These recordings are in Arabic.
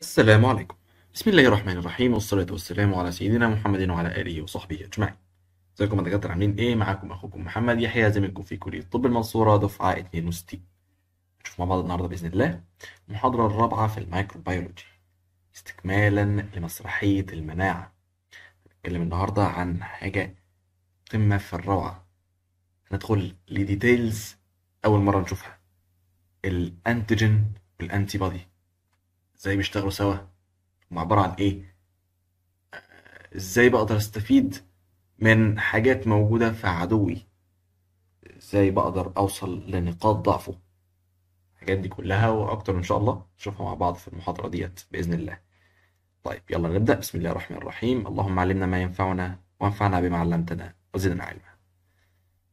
السلام عليكم بسم الله الرحمن الرحيم والصلاة والسلام على سيدنا محمد وعلى آله وصحبه أجمعين ازيكم يا دكاترة عاملين ايه معاكم أخوكم محمد يحيى زميلكم في كلية طب المنصورة دفعة 62 نشوف مع بعض النهاردة بإذن الله المحاضرة الرابعة في الميكروبيولوجي استكمالا لمسرحية المناعة هنتكلم النهاردة عن حاجة قمة في الروعة هندخل لديتيلز أول مرة نشوفها الأنتيجين والأنتي بادي ازاي بيشتغلوا سوا هم عبارة عن ايه ازاي بقدر استفيد من حاجات موجودة في عدوي ازاي بقدر اوصل لنقاط ضعفه الحاجات دي كلها واكتر ان شاء الله نشوفها مع بعض في المحاضرة ديت باذن الله طيب يلا نبدأ بسم الله الرحمن الرحيم اللهم علمنا ما ينفعنا وانفعنا بما علمتنا وزدنا علما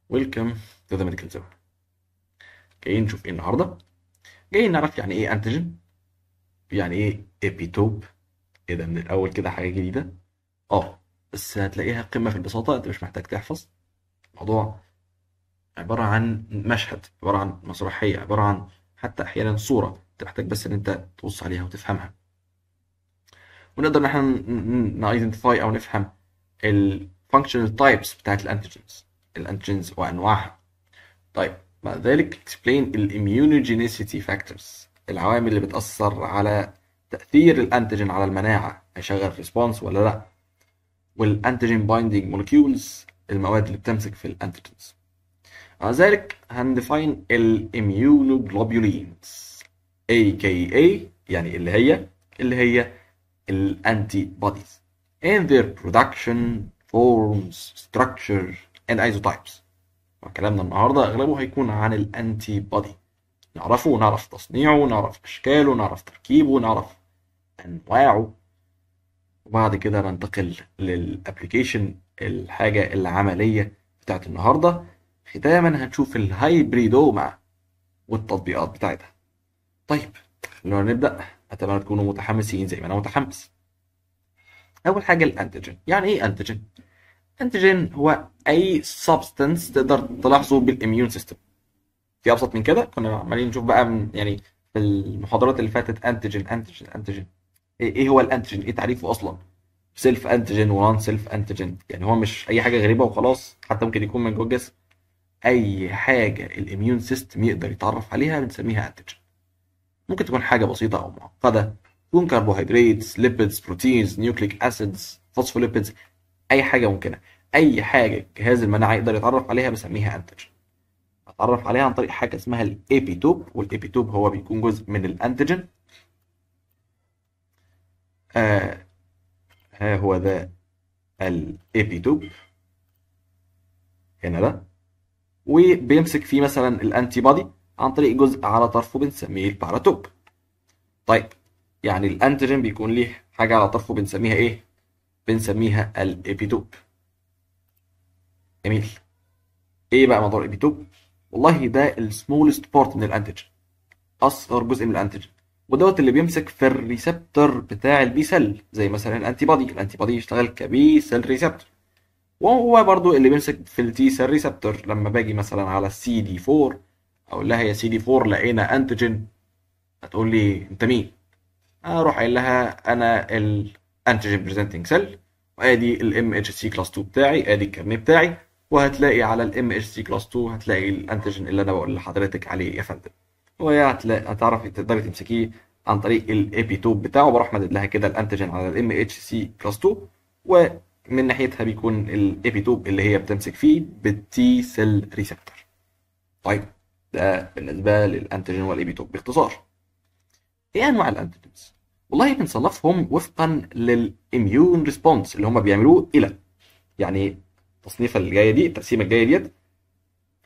ويلكم تو ذا ميديكال زون جايين نشوف ايه النهارده جايين نعرف يعني ايه انتيجين يعني ايه ابيتوب ايه ده من الاول كده حاجه جديده اه بس هتلاقيها قمه في البساطه انت مش محتاج تحفظ الموضوع عباره عن مشهد عباره عن مسرحيه عباره عن حتى احيانا صوره انت محتاج بس ان انت تبص عليها وتفهمها ونقدر ان احنا نايدنتيفاي او نفهم الفانكشنال تايبس بتاعت الانتيجنز الانتيجنز وانواعها طيب بعد ذلك اكسبلين الاميونوجينيسيتي فاكتورز العوامل اللي بتأثر على تأثير الأنتيجين على المناعة هيشغل ريسبونس ولا لأ والأنتيجين بايندينج مولكيولز المواد اللي بتمسك في الأنتيجينز على ذلك هنديفاين الإميونوجلوبولينز AKA يعني اللي هي اللي هي الأنتي بوديز and their production forms structure and isotypes وكلامنا النهارده أغلبه هيكون عن الأنتي بودي نعرفه نعرف تصنيعه نعرف أشكاله نعرف تركيبه نعرف أنواعه وبعد كده ننتقل للابلكيشن الحاجة العملية بتاعت النهاردة ختاما هنشوف الهايبريدوما والتطبيقات بتاعتها طيب خلونا نبدأ أتمنى تكونوا متحمسين زي ما أنا متحمس أول حاجة الأنتيجين يعني إيه أنتيجين؟ أنتيجين هو أي سبستنس تقدر تلاحظه بالإميون سيستم في ابسط من كده كنا عمالين نشوف بقى من يعني في المحاضرات اللي فاتت انتيجين انتيجين انتيجين ايه هو الانتيجين ايه تعريفه اصلا سيلف انتيجين ونون سيلف انتيجين يعني هو مش اي حاجه غريبه وخلاص حتى ممكن يكون من جوه الجسم اي حاجه الاميون سيستم يقدر يتعرف عليها بنسميها انتيجين ممكن تكون حاجه بسيطه او معقده تكون كربوهيدرات ليبيدز بروتينز نيوكليك اسيدز فوسفوليبيدز اي حاجه ممكنه اي حاجه جهاز المناعه يقدر يتعرف عليها بسميها انتيجين اتعرف عليها عن طريق حاجه اسمها الايبيتوب والايبيتوب هو بيكون جزء من الانتيجين آه ها آه، هو ده الايبيتوب هنا ده وبيمسك فيه مثلا الانتي بادي عن طريق جزء على طرفه بنسميه الباراتوب طيب يعني الانتيجين بيكون ليه حاجه على طرفه بنسميها ايه بنسميها الابيتوب جميل ايه بقى موضوع الابيتوب والله ده السمولست بارت من الانتيجين اصغر جزء من الانتيجين ودوت اللي بيمسك في الريسبتور بتاع البي سيل زي مثلا الانتي بادي الانتي بادي يشتغل كبي سيل ريسبتور وهو برضو اللي بيمسك في التي سيل ريسبتور لما باجي مثلا على السي دي 4 اقول لها يا سي دي 4 لقينا انتيجين هتقول لي انت مين اروح قايل لها انا الانتيجين بريزنتنج سيل وادي الام اتش سي كلاس 2 بتاعي ادي الكرنيه بتاعي وهتلاقي على الام اتش سي كلاس 2 هتلاقي الانتيجين اللي انا بقول لحضرتك عليه يا فندم وهتلاقي هتعرفي تقدري تمسكيه عن طريق الاي توب بتاعه بروح مدد لها كده الانتيجين على الام اتش سي كلاس 2 ومن ناحيتها بيكون الاي توب اللي هي بتمسك فيه بالتي سيل ريسبتور طيب ده بالنسبه للانتيجين والاي توب باختصار ايه انواع الانتيجينز والله بنصنفهم وفقا للاميون ريسبونس اللي هم بيعملوه الى يعني التصنيفه اللي جايه دي التقسيمه الجايه ديت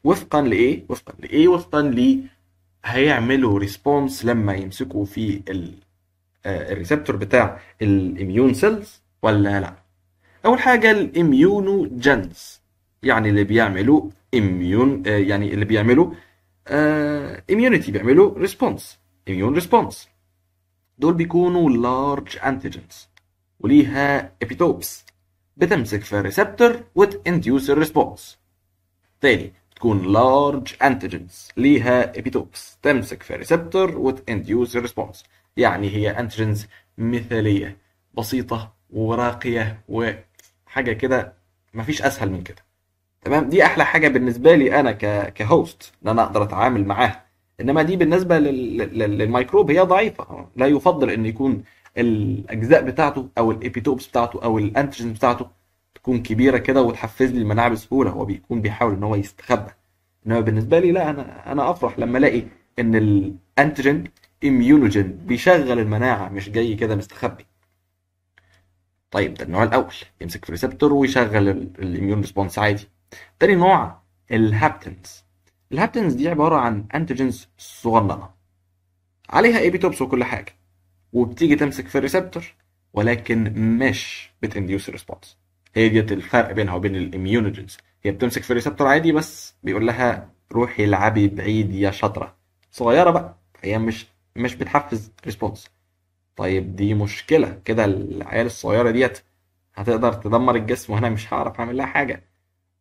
وفقا لايه وفقا لايه وفقا ل هيعملوا ريسبونس لما يمسكوا في آه، الريسبتور بتاع الاميون سيلز ولا لا اول حاجه الاميونو جنز يعني اللي بيعملوا اميون آه، يعني اللي بيعملوا اميونيتي آه، بيعملوا ريسبونس اميون ريسبونس دول بيكونوا لارج انتيجنز وليها ابيتوبس بتمسك في الريسبتور وتانديوس الريسبونس تاني تكون لارج انتيجنز ليها ابيتوبس تمسك في الريسبتور وتانديوس الريسبونس يعني هي انتيجنز مثاليه بسيطه وراقيه وحاجه كده مفيش اسهل من كده تمام دي احلى حاجه بالنسبه لي انا ك... كهوست ان انا اقدر اتعامل معاها انما دي بالنسبه لل... للميكروب هي ضعيفه لا يفضل ان يكون الاجزاء بتاعته او الابيتوبس بتاعته او الانتيجنز بتاعته تكون كبيره كده وتحفز لي المناعه بسهوله هو بيكون بيحاول ان هو يستخبى انما بالنسبه لي لا انا انا افرح لما الاقي ان الانتجن اميونوجين بيشغل المناعه مش جاي كده مستخبي طيب ده النوع الاول يمسك في ريسبتور ويشغل الاميون ريسبونس عادي تاني نوع الهابتنز الهابتنز دي عباره عن انتجنز صغننه عليها ايبيتوبس وكل حاجه وبتيجي تمسك في الريسبتور ولكن مش بتنديوس ريسبونس هي ديت الفرق بينها وبين الاميونوجينز هي بتمسك في الريسبتور عادي بس بيقول لها روحي العبي بعيد يا شاطره صغيره بقى هي مش مش بتحفز ريسبونس طيب دي مشكله كده العيال الصغيره ديت هتقدر تدمر الجسم وانا مش هعرف اعمل لها حاجه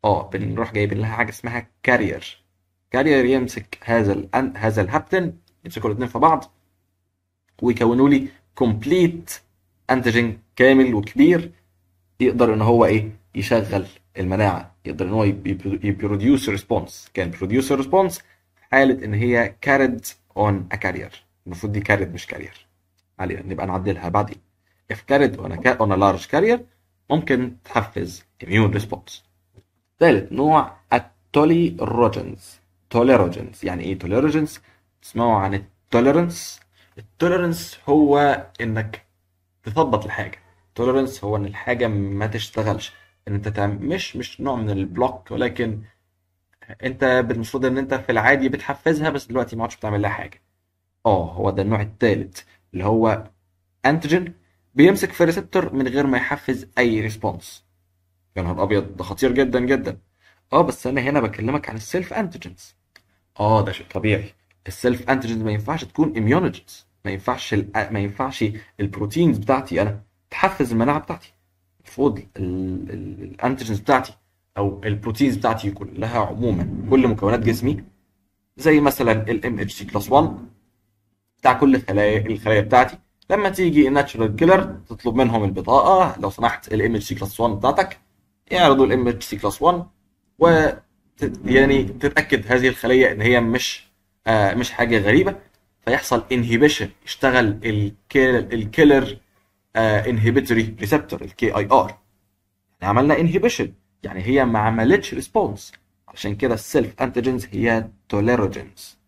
اه بنروح جايبين لها حاجه اسمها كارير كارير يمسك هذا الان هذا الهابتن يمسكوا الاثنين في بعض ويكونوا لي كومبليت انتيجين كامل وكبير يقدر ان هو ايه يشغل المناعه يقدر ان هو يبروديوس ريسبونس كان بروديوس ريسبونس حاله ان هي كارد اون ا كارير المفروض دي كارد مش كارير عليها نبقى نعدلها بعدين اف كارد اون ا اون a large ممكن تحفز اميون ريسبونس ثالث نوع التوليروجنز توليروجنز يعني ايه توليروجنز تسمعوا عن التوليرنس التوليرنس هو انك تثبط الحاجه التوليرنس هو ان الحاجه ما تشتغلش ان انت تعمل مش مش نوع من البلوك ولكن انت المفروض ان انت في العادي بتحفزها بس دلوقتي ما عادش بتعمل لها حاجه اه هو ده النوع الثالث اللي هو انتيجين بيمسك في ريسبتور من غير ما يحفز اي ريسبونس يا نهار ابيض ده خطير جدا جدا اه بس انا هنا بكلمك عن السيلف انتجنز اه ده شيء طبيعي السيلف انتيجنز ما ينفعش تكون اميونيجنز ما ينفعش ما ينفعش البروتينز بتاعتي انا تحفز المناعه بتاعتي المفروض الانتيجنز بتاعتي او البروتينز بتاعتي كلها عموما كل مكونات جسمي زي مثلا الام اتش سي بلس 1 بتاع كل الخلايا الخلايا بتاعتي لما تيجي الناتشورال كيلر تطلب منهم البطاقه لو سمحت الام اتش سي بلس 1 بتاعتك يعرضوا الام اتش سي بلس 1 و يعني تتاكد هذه الخليه ان هي مش آه، مش حاجه غريبه فيحصل انهبيشن يشتغل الكيلر انهبيتوري ريسبتور الكي اي ار عملنا انهبيشن يعني هي ما عملتش ريسبونس عشان كده السيلف انتيجنز هي توليروجينز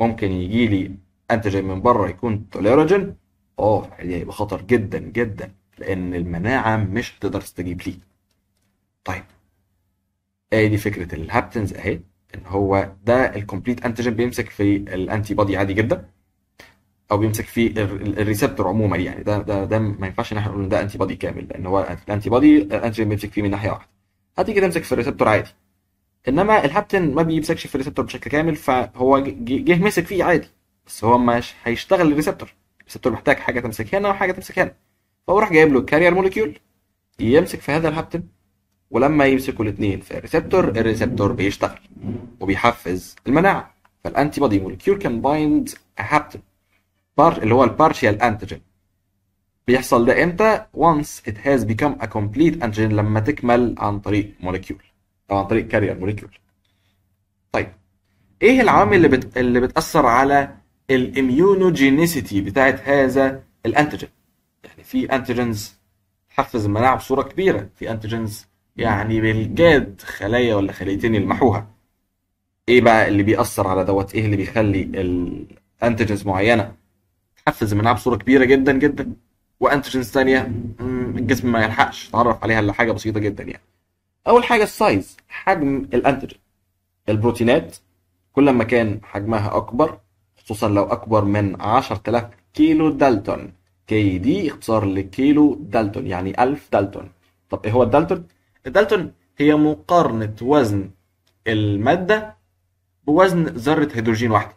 ممكن يجي لي انتيجين من بره يكون توليروجين اه يعني هيبقى خطر جدا جدا لان المناعه مش هتقدر تستجيب ليه طيب ادي آه، دي فكره الهابتنز اهي ان هو ده الكومبليت انتيجين بيمسك في الانتي بودي عادي جدا او بيمسك في الريسبتور عموما يعني ده ده ده ما ينفعش ان احنا نقول ان ده انتي بودي كامل لان هو الانتي بودي الانتيجين بيمسك فيه من ناحيه واحده هتيجي تمسك في الريسبتور عادي انما الهابتن ما بيمسكش في الريسبتور بشكل كامل فهو جه مسك فيه عادي بس هو مش هيشتغل الريسبتور الريسبتور محتاج حاجه تمسك هنا وحاجه تمسك هنا فهو راح جايب له الكارير موليكيول يمسك في هذا الهابتن ولما يمسكوا الاثنين في الريسبتور الريسبتور بيشتغل وبيحفز المناعه فالانتي بودي مولكيول كان بايند هابتن بار اللي هو البارشيال انتيجين بيحصل ده امتى؟ وانس ات هاز بيكم ا كومبليت انتيجين لما تكمل عن طريق مولكيول او عن طريق كارير مولكيول. طيب ايه العوامل اللي بت... اللي بتاثر على الاميونوجينيسيتي بتاعت هذا الانتيجين؟ يعني في انتيجينز تحفز المناعه بصوره كبيره، في انتيجينز يعني بالجاد خلايا ولا خليتين يلمحوها ايه بقى اللي بيأثر على دوت ايه اللي بيخلي الانتيجنز معينه تحفز منها بصوره كبيره جدا جدا وانتيجنز ثانيه الجسم ما يلحقش يتعرف عليها الا حاجه بسيطه جدا يعني اول حاجه السايز حجم الانتيجين البروتينات كل ما كان حجمها اكبر خصوصا لو اكبر من 10000 كيلو دالتون كي دي اختصار لكيلو دالتون يعني 1000 دالتون طب ايه هو الدالتون الدالتون هي مقارنة وزن المادة بوزن ذرة هيدروجين واحدة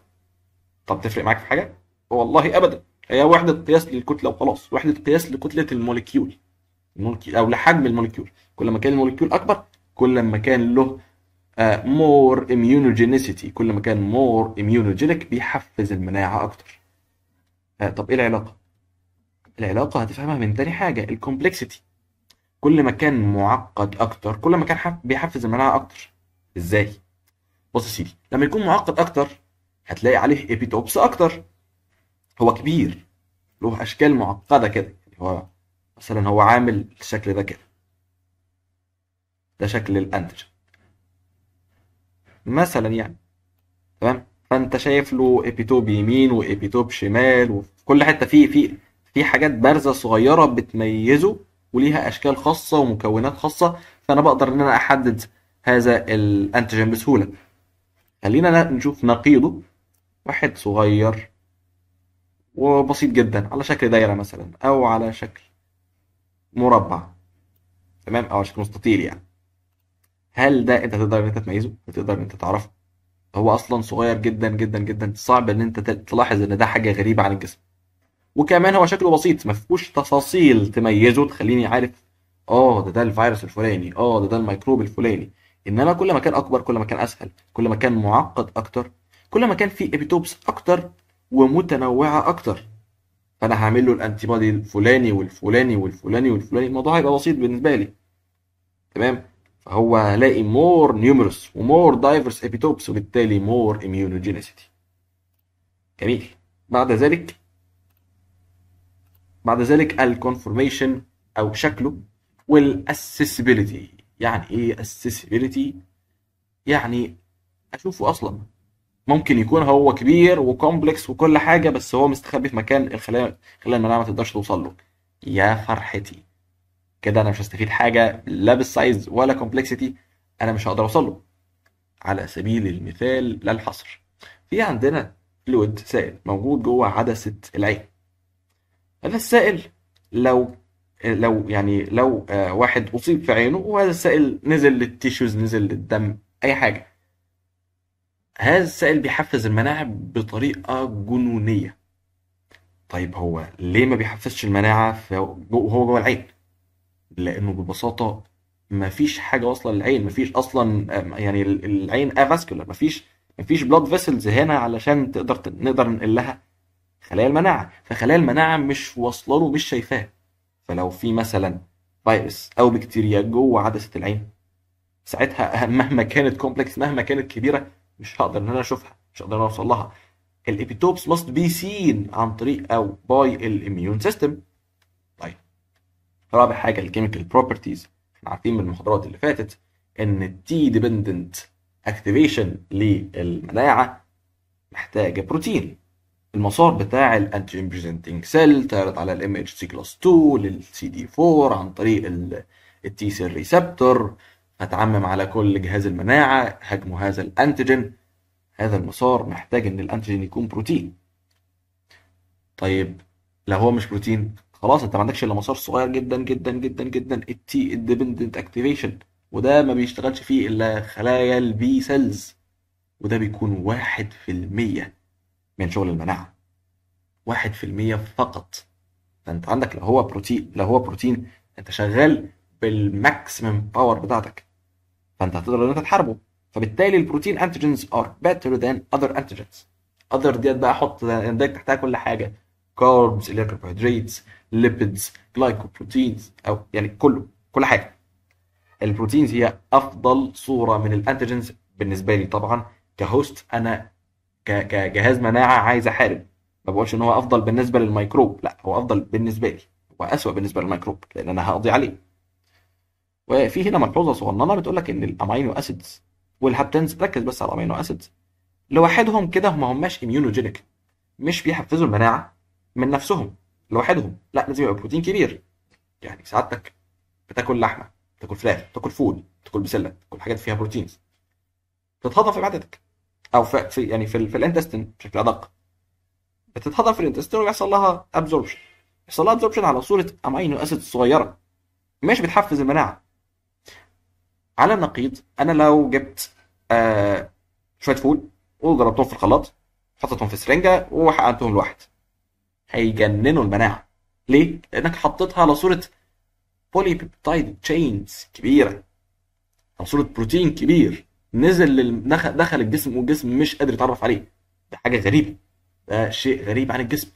طب تفرق معاك في حاجة؟ والله أبدا هي وحدة قياس للكتلة وخلاص وحدة قياس لكتلة الموليكيول أو لحجم الموليكيول كل ما كان الموليكيول أكبر كل ما كان له مور آه، اميونوجينيسيتي كل ما كان مور اميونوجينيك بيحفز المناعة أكتر آه، طب إيه العلاقة؟ العلاقة هتفهمها من تاني حاجة الكومبلكسيتي كل ما كان معقد اكتر كل ما كان بيحفز المناعه اكتر ازاي بص يا سيدي لما يكون معقد اكتر هتلاقي عليه ايبيتوبس اكتر هو كبير له اشكال معقده كده يعني هو مثلا هو عامل الشكل ده كده ده شكل الانتج مثلا يعني تمام فانت شايف له ايبيتوب يمين وايبيتوب شمال وفي كل حته في في في حاجات بارزه صغيره بتميزه وليها اشكال خاصه ومكونات خاصه فانا بقدر ان انا احدد هذا الانتيجين بسهوله خلينا نشوف نقيضه واحد صغير وبسيط جدا على شكل دايره مثلا او على شكل مربع تمام او على شكل مستطيل يعني هل ده انت تقدر ان انت تميزه وتقدر ان انت تعرفه هو اصلا صغير جدا جدا جدا صعب ان انت تلاحظ ان ده حاجه غريبه عن الجسم وكمان هو شكله بسيط ما فيهوش تفاصيل تميزه تخليني عارف اه ده ده الفيروس الفلاني اه ده ده الميكروب الفلاني انما كل ما كان اكبر كل ما كان اسهل كل ما كان معقد اكتر كل ما كان فيه ابيتوبس اكتر ومتنوعه اكتر فانا هعمل له الانتي بودي الفلاني والفلاني والفلاني والفلاني الموضوع هيبقى بسيط بالنسبه لي تمام فهو هلاقي مور نيومرس ومور دايفرس ابيتوبس وبالتالي مور اميونوجينيسيتي جميل بعد ذلك بعد ذلك الكونفورميشن او شكله والاسيسبيليتي يعني ايه اسيسبيليتي يعني اشوفه اصلا ممكن يكون هو كبير وكومبلكس وكل حاجه بس هو مستخبي في مكان الخلايا خلايا المناعه ما تقدرش توصل له يا فرحتي كده انا مش هستفيد حاجه لا بالسايز ولا كومبلكسيتي انا مش هقدر اوصل له على سبيل المثال لا الحصر في عندنا فلويد سائل موجود جوه عدسه العين هذا السائل لو لو يعني لو آه، واحد اصيب في عينه وهذا السائل نزل للتيشوز نزل للدم اي حاجه هذا السائل بيحفز المناعه بطريقه جنونيه طيب هو ليه ما بيحفزش المناعه وهو جوه العين لانه ببساطه ما فيش حاجه واصله للعين ما فيش اصلا آه، يعني العين افاسكولار آه، ما فيش ما فيش بلاد فيسلز هنا علشان تقدر نقدر ننقل لها خلايا المناعه فخلايا المناعه مش واصله له مش شايفاه فلو في مثلا فيروس او بكتيريا جوه عدسه العين ساعتها مهما كانت كومبلكس مهما كانت كبيره مش هقدر ان انا اشوفها مش هقدر ان انا اوصل لها الابيتوبس ماست بي سين عن طريق او باي الاميون سيستم طيب رابع حاجه الكيميكال بروبرتيز احنا عارفين من المحاضرات اللي فاتت ان التي ديبندنت اكتيفيشن للمناعه محتاجه بروتين المسار بتاع الانتي امبريزنتنج سيل تعرض على الام اتش سي كلاس 2 للسي دي 4 عن طريق التي سيل ريسبتور هتعمم على كل جهاز المناعه هاجموا هذا الانتيجين هذا المسار محتاج ان الانتيجين يكون بروتين طيب لو هو مش بروتين خلاص انت ما عندكش الا مسار صغير جدا جدا جدا جدا التي اندبندنت اكتيفيشن وده ما بيشتغلش فيه الا خلايا البي سيلز وده بيكون واحد في المية من شغل المناعه 1% فقط فانت عندك لو هو بروتين لو هو بروتين انت شغال بالماكسيمم باور بتاعتك فانت هتقدر ان انت تحاربه فبالتالي البروتين انتيجنز ار بيتر ذان اذر انتيجنز اذر ديت بقى حط عندك تحتها كل حاجه كاربز اللي هي كربوهيدرات ليبيدز جلايكوبروتينز او يعني كله كل حاجه البروتينز هي افضل صوره من الانتيجنز بالنسبه لي طبعا كهوست انا كجهاز مناعه عايز احارب ما بقولش ان هو افضل بالنسبه للميكروب لا هو افضل بالنسبه لي واسوء بالنسبه للميكروب لان انا هقضي عليه وفي هنا ملحوظه صغننه بتقول لك ان الامينو اسيدز والهابتنز ركز بس على الامينو اسيدز لوحدهم كده ما هماش اميونوجينيك مش بيحفزوا المناعه من نفسهم لوحدهم لا لازم يبقى بروتين كبير يعني سعادتك بتاكل لحمه بتاكل فراخ بتاكل فول بتاكل بسله بتاكل حاجات فيها بروتينز تتهضم في معدتك او في, يعني في, في الانتستين بشكل ادق بتتحضر في الانتستين ويحصل لها ابزوربشن يحصل لها ابزوربشن على صوره امينو اسيد صغيره مش بتحفز المناعه على النقيض انا لو جبت آه شويه فول وضربتهم في الخلاط حطيتهم في سرنجه وحقنتهم لواحد هيجننوا المناعه ليه؟ لانك حطيتها على صوره بولي بيبتايد تشينز كبيره على صوره بروتين كبير نزل لل... دخل الجسم والجسم مش قادر يتعرف عليه ده حاجه غريبه ده شيء غريب عن الجسم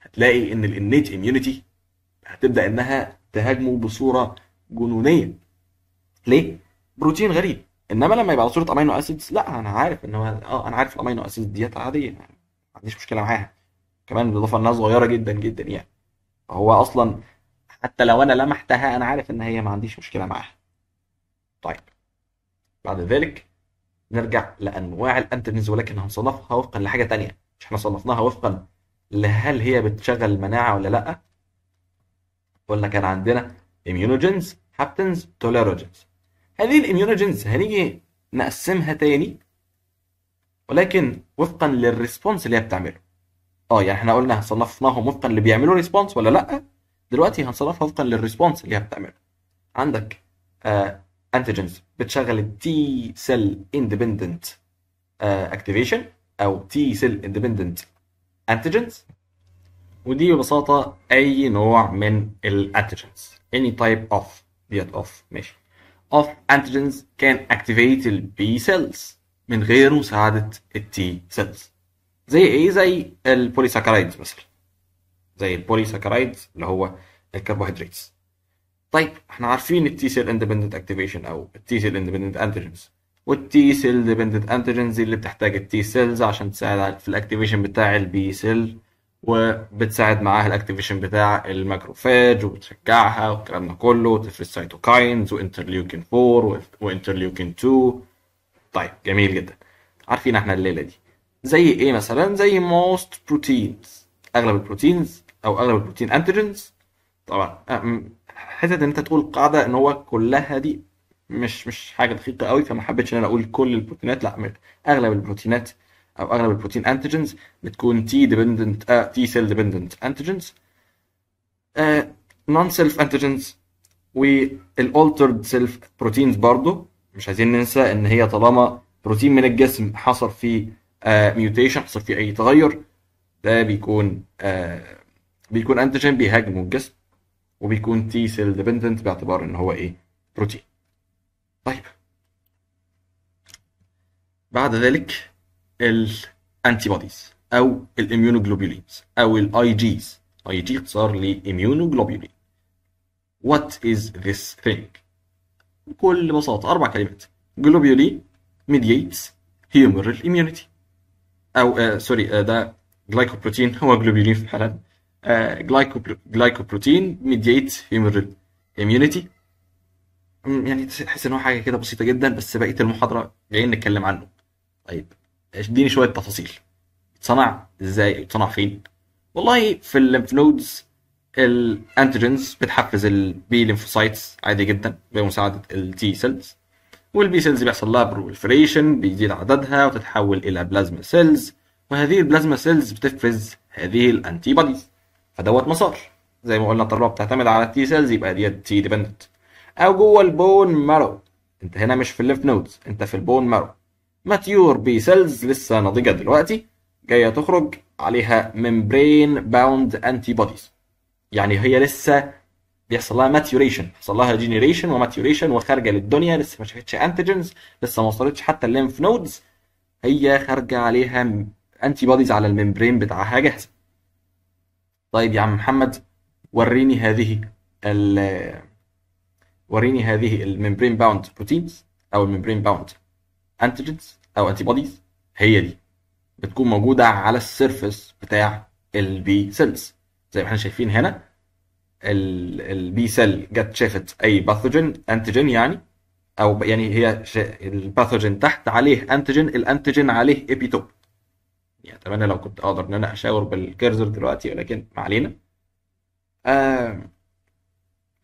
هتلاقي ان الانيت اميونيتي هتبدا انها تهاجمه بصوره جنونيه ليه بروتين غريب انما لما يبقى على صوره امينو اسيدز لا انا عارف ان هو اه انا عارف الامينو اسيدز ديت عاديه ما عنديش مشكله معاها كمان بالاضافه انها صغيره جدا جدا يعني فهو اصلا حتى لو انا لمحتها انا عارف ان هي ما عنديش مشكله معاها طيب بعد ذلك نرجع لانواع الانتيجنز ولكن هنصنفها وفقا لحاجه ثانيه مش احنا صنفناها وفقا لهل هي بتشغل المناعه ولا لا قلنا كان عندنا اميونوجينز هابتنز توليروجينز هذه الاميونوجينز هنيجي نقسمها تاني ولكن وفقا للريسبونس اللي هي بتعمله اه يعني احنا قلنا صنفناهم وفقا اللي بيعملوا ريسبونس ولا لا دلوقتي هنصنفها وفقا للريسبونس اللي هي بتعمله عندك آه، انتيجنز بتشغل التي سيل اندبندنت اكتيفيشن او تي سيل اندبندنت انتيجنز ودي ببساطه اي نوع من الانتيجنز any type of ديت اوف ماشي اوف antigens can activate ال B cells من غير مساعدة ال T cells زي ايه زي البوليساكرايدز مثلا زي البوليساكرايدز اللي هو الكربوهيدرات طيب احنا عارفين التي سيل اندبندنت اكتيفيشن او التي سيل اندبندنت انتيجنز والتي سيل اندبندنت انتيجنز اللي بتحتاج التي سيلز عشان تساعد في الاكتيفيشن بتاع البي سيل وبتساعد معاها الاكتيفيشن بتاع الماكروفاج وبتشجعها والكلام ده كله وتفرز سايتوكاينز وانترليوكين 4 وانترليوكين 2 طيب جميل جدا عارفين احنا الليله دي زي ايه مثلا زي موست بروتينز اغلب البروتينز او اغلب البروتين انتيجنز طبعا حته ان انت تقول قاعده ان هو كلها دي مش مش حاجه دقيقه قوي فما حبيتش ان انا اقول كل البروتينات لا اغلب البروتينات او اغلب البروتين انتيجنز بتكون تي ديبندنت آه تي سيل ديبندنت انتيجنز نون سيلف انتيجنز والالترد سيلف بروتينز برضو مش عايزين ننسى ان هي طالما بروتين من الجسم حصل فيه آه، ميوتيشن حصل فيه اي تغير ده بيكون آه، بيكون انتيجين بيهاجمه الجسم وبيكون تي سيل ديبندنت باعتبار ان هو ايه بروتين طيب بعد ذلك الانتي بوديز او الاميونوجلوبولينز او الاي جيز اي جي اختصار لاميونوجلوبولين وات از ذس ثينج بكل بساطه اربع كلمات جلوبولي ميدييتس هيومرال اميونيتي او سوري آه، آه، ده جلايكوبروتين هو جلوبولين فعلا جلايكوبروتين ميديات هيومن اميونيتي يعني تحس ان هو حاجه كده بسيطه جدا بس بقيه المحاضره جايين نتكلم عنه طيب اديني شويه تفاصيل اتصنع ازاي اتصنع فين والله في الليمف نودز الانتيجنز بتحفز البي ليمفوسايتس عادي جدا بمساعده التي سيلز والبي سيلز بيحصل لها بروفريشن بيزيد عددها وتتحول الى بلازما سيلز وهذه البلازما سيلز بتفرز هذه الانتي بوديز فدوت مسار زي ما قلنا الطلبه بتعتمد على التي سيلز يبقى ديت تي ديبندنت او جوه البون مارو انت هنا مش في الليفت نودز انت في البون مارو ماتيور بي سيلز لسه ناضجه دلوقتي جايه تخرج عليها ممبرين باوند انتي بوديز يعني هي لسه بيحصل لها ماتيوريشن حصل لها جينيريشن وماتيوريشن وخارجه للدنيا لسه ما شافتش انتيجنز لسه ما وصلتش حتى الليمف نودز هي خارجه عليها انتي بوديز على الممبرين بتاعها جاهزه طيب يا عم محمد وريني هذه ال وريني هذه الممبرين باوند بروتينز او الممبرين باوند انتيجنز او انتي بوديز هي دي بتكون موجوده على السيرفس بتاع البي سيلز زي ما احنا شايفين هنا البي سيل جت شافت اي باثوجين انتيجين يعني او يعني هي الباثوجين تحت عليه انتيجين الانتيجين عليه ابيتوب يعني اتمنى لو كنت اقدر ان انا اشاور بالكيرزر دلوقتي ولكن ما علينا آه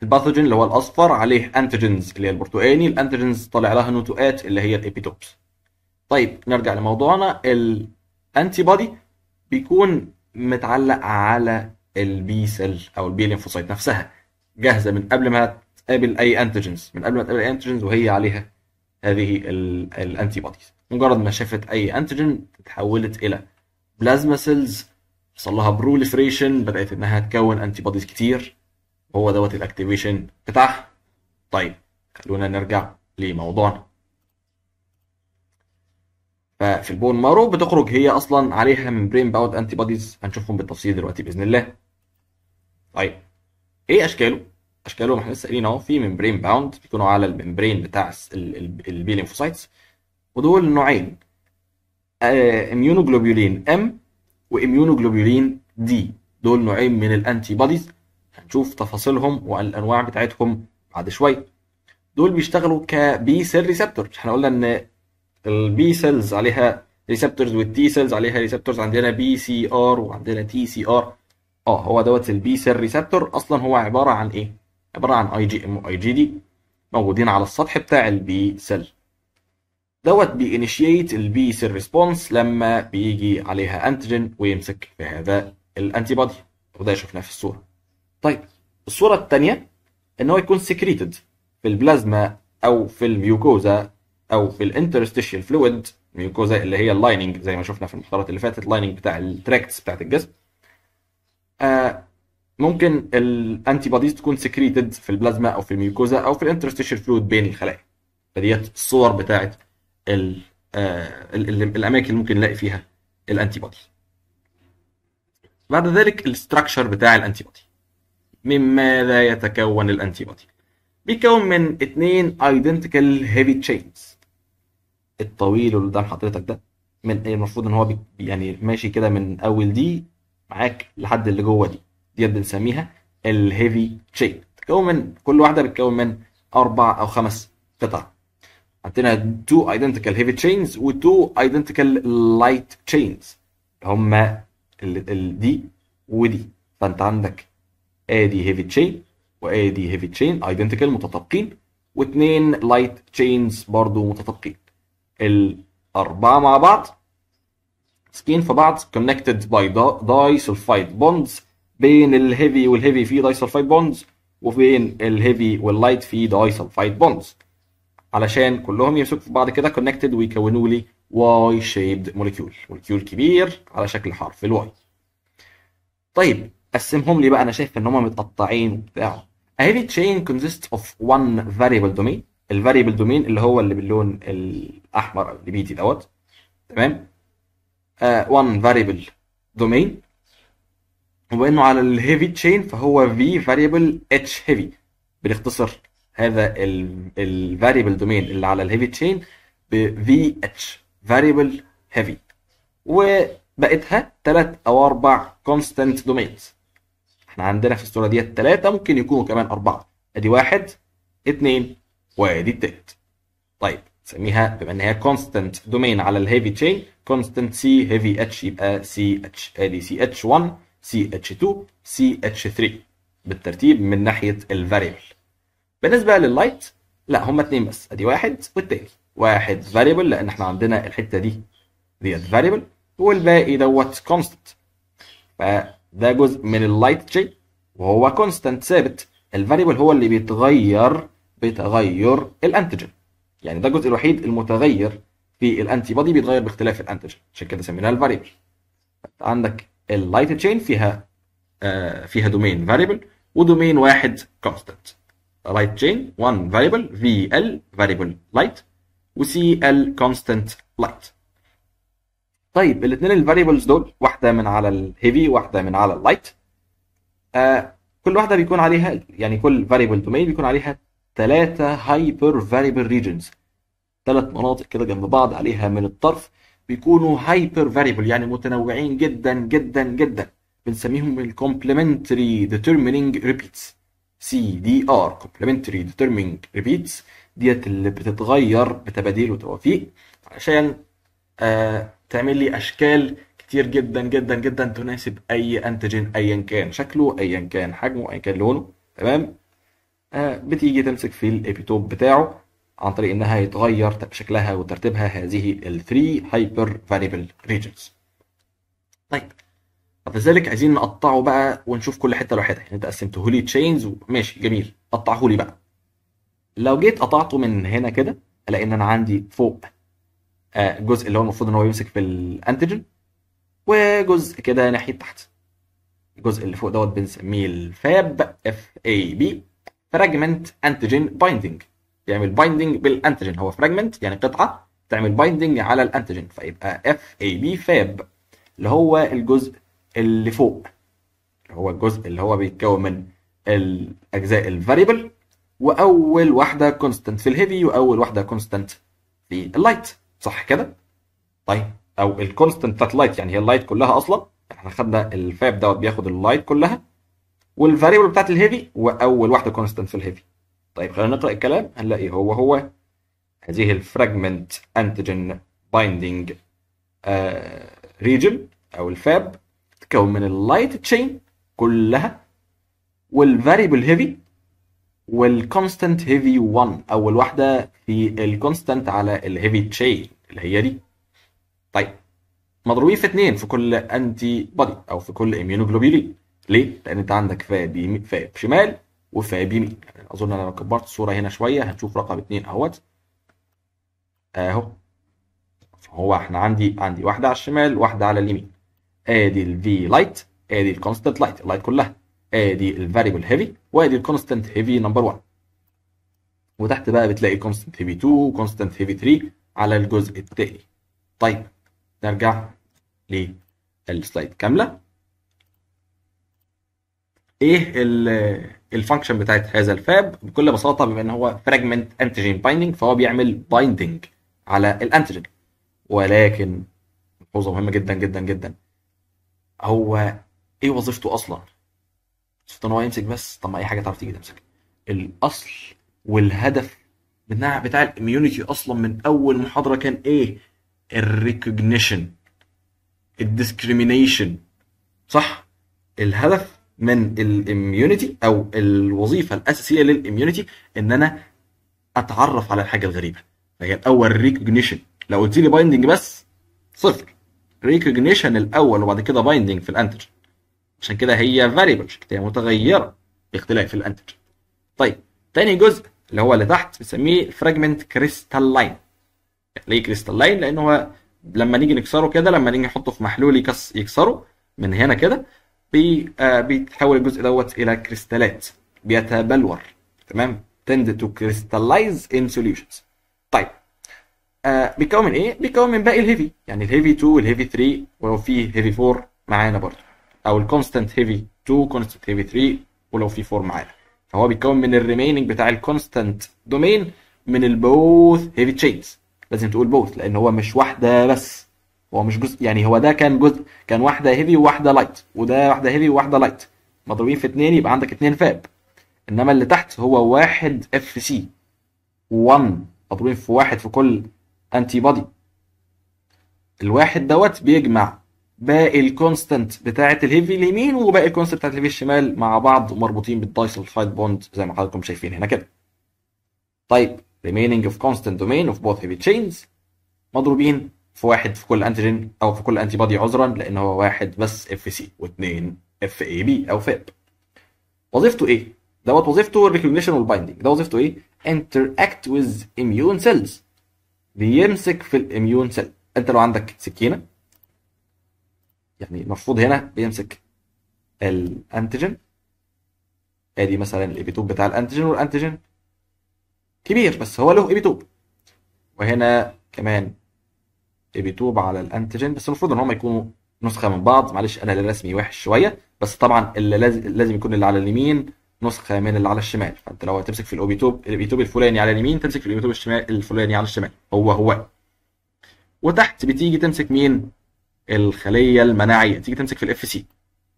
الباثوجين اللي هو الاصفر عليه انتيجنز اللي هي البرتقاني الانتيجنز طالع لها نتوءات اللي هي الابيتوبس طيب نرجع لموضوعنا الانتي بودي بيكون متعلق على البي سيل او البي لينفوسايت نفسها جاهزه من قبل ما تقابل اي انتيجنز من قبل ما تقابل اي انتيجنز وهي عليها هذه الانتي بوديز مجرد ما شافت اي انتيجين اتحولت الى بلازما سيلز حصل لها بروليفريشن بدات انها تكون انتي بوديز كتير وهو دوت الاكتيفيشن بتاعها طيب خلونا نرجع لموضوعنا ففي البون مارو بتخرج هي اصلا عليها من برين باوند انتي بوديز هنشوفهم بالتفصيل دلوقتي باذن الله طيب ايه اشكاله اشكالهم احنا لسه قايلين اهو في ممبرين باوند بيكونوا على الممبرين بتاع البي ليمفوسايتس ودول نوعين اميونوجلوبولين ام واميونوجلوبولين دي دول نوعين من الانتي بوديز هنشوف تفاصيلهم والانواع بتاعتهم بعد شويه دول بيشتغلوا كبي سيل ريسبتور احنا قلنا ان البي سيلز عليها ريسبتورز والتي سيلز عليها ريسبتورز عندنا بي سي ار وعندنا تي سي ار اه هو دوت البي سيل ريسبتور اصلا هو عباره عن ايه عباره عن اي جي ام واي جي دي موجودين على السطح بتاع البي سيل دوت بينيشيت البي سيل ريسبونس لما بيجي عليها انتيجين ويمسك في هذا الانتي بادي وده شفناه في الصوره طيب الصوره الثانيه ان هو يكون سكريتد في البلازما او في الميوكوزا او في الانترستيشيال فلويد الميوكوزا اللي هي اللايننج زي ما شفنا في المحاضرات اللي فاتت اللايننج بتاع التراكتس بتاعت الجسم آه ممكن الانتي بوديز تكون سكريتد في البلازما او في الميوكوزا او في الانترستيشيال فلويد بين الخلايا فديت الصور بتاعت آه، ال الاماكن اللي ممكن نلاقي فيها الانتي بودي بعد ذلك الاستراكشر بتاع الانتي بودي من ماذا يتكون الانتي بودي بيتكون من اثنين ايدنتيكال هيفي تشينز الطويل اللي قدام حضرتك ده من إيه؟ المفروض ان هو يعني ماشي كده من اول دي معاك لحد اللي جوه دي دي بنسميها الهيفي تشين بتتكون من كل واحده بتتكون من اربع او خمس قطع عندنا تو ايدنتيكال هيفي تشينز وتو ايدنتيكال لايت تشينز هما دي ودي فانت عندك ادي هيفي تشين وادي هيفي تشين ايدنتيكال متطابقين واثنين لايت تشينز برضو متطابقين الاربعه مع بعض سكين في بعض كونكتد باي داي سلفايد بوندز بين الهيفي والهيفي في داي سلفايد بوندز وبين الهيفي واللايت في داي سلفايد بوندز علشان كلهم يمسكوا في بعض كده كونكتد ويكونوا لي واي شيبد موليكيول موليكيول كبير على شكل حرف الواي طيب قسمهم لي بقى انا شايف ان هم متقطعين وبتاع A heavy chain اوف of one variable domain الفاريبل دومين اللي هو اللي باللون الاحمر او البيتي دوت تمام وان فاريبل دومين وانه على الهيفي تشين فهو في فاريبل اتش هيفي بنختصر هذا الفاريبل دومين اللي على الهيفي تشين ب في اتش فاريبل هيفي وبقتها ثلاث او اربع كونستنت دومينز احنا عندنا في الصوره ديت ثلاثه ممكن يكونوا كمان اربعه ادي واحد اثنين وادي التالت طيب نسميها بما ان هي كونستنت دومين على الهيفي تشين كونستنت سي هيفي اتش يبقى سي اتش ادي سي اتش 1 سي اتش 2 سي اتش 3 بالترتيب من ناحيه الفاريبل بالنسبه لللايت لا هما اتنين بس ادي واحد والتاني واحد فاريبل لان احنا عندنا الحته دي ديت فاريبل والباقي دوت كونستنت فده جزء من اللايت شيء وهو كونستنت ثابت الفاريبل هو اللي بيتغير بتغير الانتيجين يعني ده الجزء الوحيد المتغير في الانتي بودي بيتغير باختلاف الانتيجين عشان كده سميناها الفاريبل عندك اللايت تشين فيها آه فيها دومين فاريبل ودومين واحد كونستنت رايت تشين 1 فاريبل في ال فاريبل لايت وسي ال كونستنت لايت طيب الاثنين الفاريبلز دول واحده من على الهيفي واحده من على اللايت آه كل واحده بيكون عليها يعني كل فاريبل دومين بيكون عليها ثلاثه هايبر فاريبل ريجنز ثلاث مناطق كده جنب بعض عليها من الطرف بيكونوا هايبر فاريبل يعني متنوعين جدا جدا جدا بنسميهم الكومبلمنتري determining ريبيتس سي دي ار كومبلمنتري ديترمينج ريبيتس ديت اللي بتتغير بتباديل وتوافيق عشان آه تعمل لي اشكال كتير جدا جدا جدا تناسب اي انتجين ايا أن كان شكله ايا كان حجمه ايا كان لونه تمام آه بتيجي تمسك في الابيتوب بتاعه عن طريق انها يتغير شكلها وترتيبها هذه ال 3 هايبر فاريبل ريجنز طيب فلذلك عايزين نقطعه بقى ونشوف كل حته لوحدها يعني انت قسمته لي تشينز وماشي جميل قطعه لي بقى لو جيت قطعته من هنا كده الاقي ان انا عندي فوق آه، جزء اللي هو المفروض ان هو يمسك في الانتيجين وجزء كده ناحيه تحت الجزء اللي فوق دوت بنسميه الفاب اف اي بي فراجمنت انتيجين بايندنج بيعمل بايندنج بالانتيجين هو فراجمنت يعني قطعه تعمل بايندنج على الانتيجين فيبقى اف اي بي فاب اللي هو الجزء اللي فوق اللي هو الجزء اللي هو بيتكون من الاجزاء الفاريبل واول واحده كونستنت في الهيفي واول واحده كونستنت في اللايت صح كده طيب او الكونستنت بتاعت اللايت يعني هي اللايت كلها اصلا احنا خدنا الفاب دوت بياخد اللايت كلها والفاريبل بتاعت الهيفي واول واحده كونستنت في الهيفي طيب خلينا نقرا الكلام هنلاقي هو هو هذه الفراجمنت انتجن بايندينج ريجن او الفاب تتكون من اللايت تشين كلها والفاريبل هيفي والكونستنت هيفي 1 اول واحده في الكونستنت على الهيفي تشين اللي هي دي طيب مضروبين في اثنين في كل انتي بودي او في كل اميونوجلوبيلين ليه؟ لان انت عندك فاب فاب شمال وفاب يمين يعني اظن انا لو كبرت الصوره هنا شويه هتشوف رقم اثنين اهوت اهو هو احنا عندي عندي واحده على الشمال واحده على اليمين ادي الفي لايت ادي الكونستنت لايت اللايت كلها ادي الفاريبل هيفي وادي الكونستنت هيفي نمبر 1 وتحت بقى بتلاقي كونستنت هيفي 2 وكونستنت هيفي 3 على الجزء التاني طيب نرجع للسلايد كامله ايه الفانكشن بتاعت هذا الفاب بكل بساطه بما ان هو فراجمنت انتيجين بايندنج فهو بيعمل بايندنج على الانتيجين ولكن ملحوظه مهمه جدا جدا جدا هو ايه وظيفته اصلا وظيفته ان هو يمسك بس طب ما اي حاجه تعرف تيجي تمسك الاصل والهدف بتاع بتاع الاميونيتي اصلا من اول محاضره كان ايه الريكوجنيشن الديسكريميشن صح الهدف من الاميونيتي او الوظيفه الاساسيه للاميونيتي ان انا اتعرف على الحاجه الغريبه فهي الاول ريكوجنيشن لو قلت لي بايندنج بس صفر ريكوجنيشن الاول وبعد كده بايندنج في الانتج عشان كده هي فاريبل هي متغيره باختلاف الانتج طيب تاني جزء اللي هو اللي تحت بنسميه فراجمنت كريستالين ليه كريستالين لان هو لما نيجي نكسره كده لما نيجي نحطه في محلول يكس يكسره من هنا كده بي آه بيتحول الجزء دوت الى كريستالات بيتبلور تمام tend to crystallize in solutions آه، بيتكون من ايه؟ بيتكون من باقي الهيفي يعني الهيفي 2 والهيفي 3 ولو في هيفي 4 معانا برضه او الكونستانت هيفي 2 كونستانت هيفي 3 ولو في 4 معانا فهو بيتكون من الريميننج بتاع الكونستانت دومين من البوث هيفي تشينز لازم تقول بوث لان هو مش واحده بس هو مش جزء يعني هو ده كان جزء كان واحده هيفي وواحده لايت وده واحده هيفي وواحده لايت مضروبين في اثنين يبقى عندك اثنين فاب انما اللي تحت هو واحد اف سي 1 مضروبين في واحد في كل انتي بودي الواحد دوت بيجمع باقي الكونستنت بتاعه الهيفي اليمين وباقي الكونستنت بتاعه الهيفي الشمال مع بعض مربوطين بالدايسلفايد بوند زي ما حضراتكم شايفين هنا كده طيب remaining of constant domain of both heavy chains مضروبين في واحد في كل انتيجين او في كل انتي بادي عذرا لان هو واحد بس اف سي واثنين اف اي بي او فاب وظيفته ايه؟ دوت وظيفته الريكوجنيشن والبايندنج ده وظيفته ايه؟ interact with immune cells بيمسك في الاميون سيل انت لو عندك سكينه يعني المفروض هنا بيمسك الانتيجين ادي مثلا الايبيتوب بتاع الانتيجين والانتيجين كبير بس هو له ايبيتوب وهنا كمان ايبيتوب على الانتيجين بس المفروض ان هم يكونوا نسخه من بعض معلش انا اللي رسمي وحش شويه بس طبعا اللي لازم يكون اللي على اليمين نسخه من اللي على الشمال فانت لو هتمسك في الاوبيتوب الاوبيتوب الفلاني على اليمين تمسك في الاوبيتوب الشمال الفلاني على الشمال هو هو وتحت بتيجي تمسك مين الخليه المناعيه تيجي تمسك في الاف سي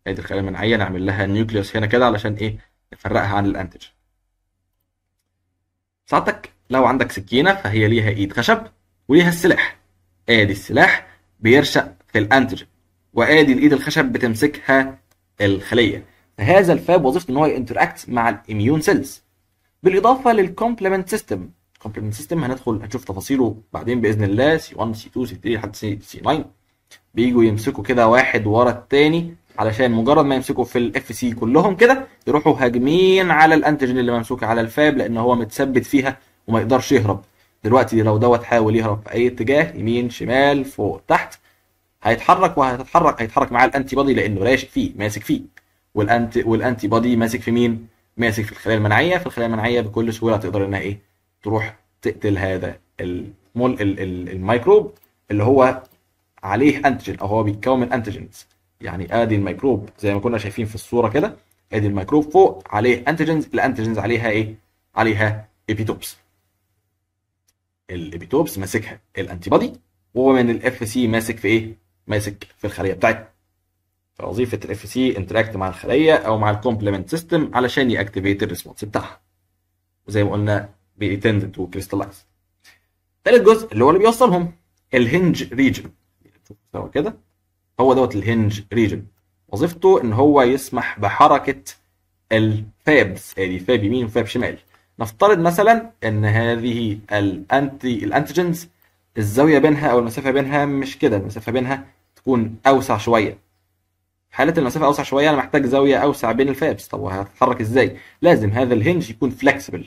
ادي الخليه المناعيه نعمل لها نيوكليوس هنا كده علشان ايه نفرقها عن الانتج ساعتك لو عندك سكينه فهي ليها ايد خشب وليها السلاح ادي السلاح بيرشق في الانتج وادي الايد الخشب بتمسكها الخليه فهذا الفاب وظيفته ان هو ينتراكت مع الاميون سيلز بالاضافه للكومبلمنت سيستم الكومبلمنت سيستم هندخل هنشوف تفاصيله بعدين باذن الله سي 1 سي 2 سي 3 لحد سي 9 بيجوا يمسكوا كده واحد ورا الثاني علشان مجرد ما يمسكوا في الاف سي كلهم كده يروحوا هاجمين على الانتيجين اللي ممسوك على الفاب لان هو متثبت فيها وما يقدرش يهرب دلوقتي لو دوت حاول يهرب في اي اتجاه يمين شمال فوق تحت هيتحرك وهتتحرك هيتحرك معاه الانتي بادي لانه راشق فيه ماسك فيه والانتي والانتي بادي ماسك في مين؟ ماسك في الخلايا المناعيه فالخلايا المناعيه بكل سهوله تقدر انها ايه؟ تروح تقتل هذا الميكروب اللي هو عليه انتيجين او هو بيتكون من انتيجينز يعني ادي الميكروب زي ما كنا شايفين في الصوره كده ادي الميكروب فوق عليه انتيجينز الانتيجينز عليها ايه؟ عليها ايبيتوبس الابيتوبس ماسكها الانتي بادي ومن الاف سي ماسك في ايه؟ ماسك في الخليه بتاعتنا وظيفه الاف سي انتراكت مع الخليه او مع الكومبلمنت سيستم علشان ياكتيفيت الريسبونس بتاعها وزي ما قلنا بيتند تو كريستالايز ثالث جزء اللي هو اللي بيوصلهم الهنج ريجن سوا كده هو دوت الهنج ريجن وظيفته ان هو يسمح بحركه الفابز ادي فاب يمين وفاب شمال نفترض مثلا ان هذه الانتي الانتيجنز الزاويه بينها او المسافه بينها مش كده المسافه بينها تكون اوسع شويه في حاله المسافه اوسع شويه انا محتاج زاويه اوسع بين الفابس طب وهتحرك ازاي لازم هذا الهنج يكون فلكسبل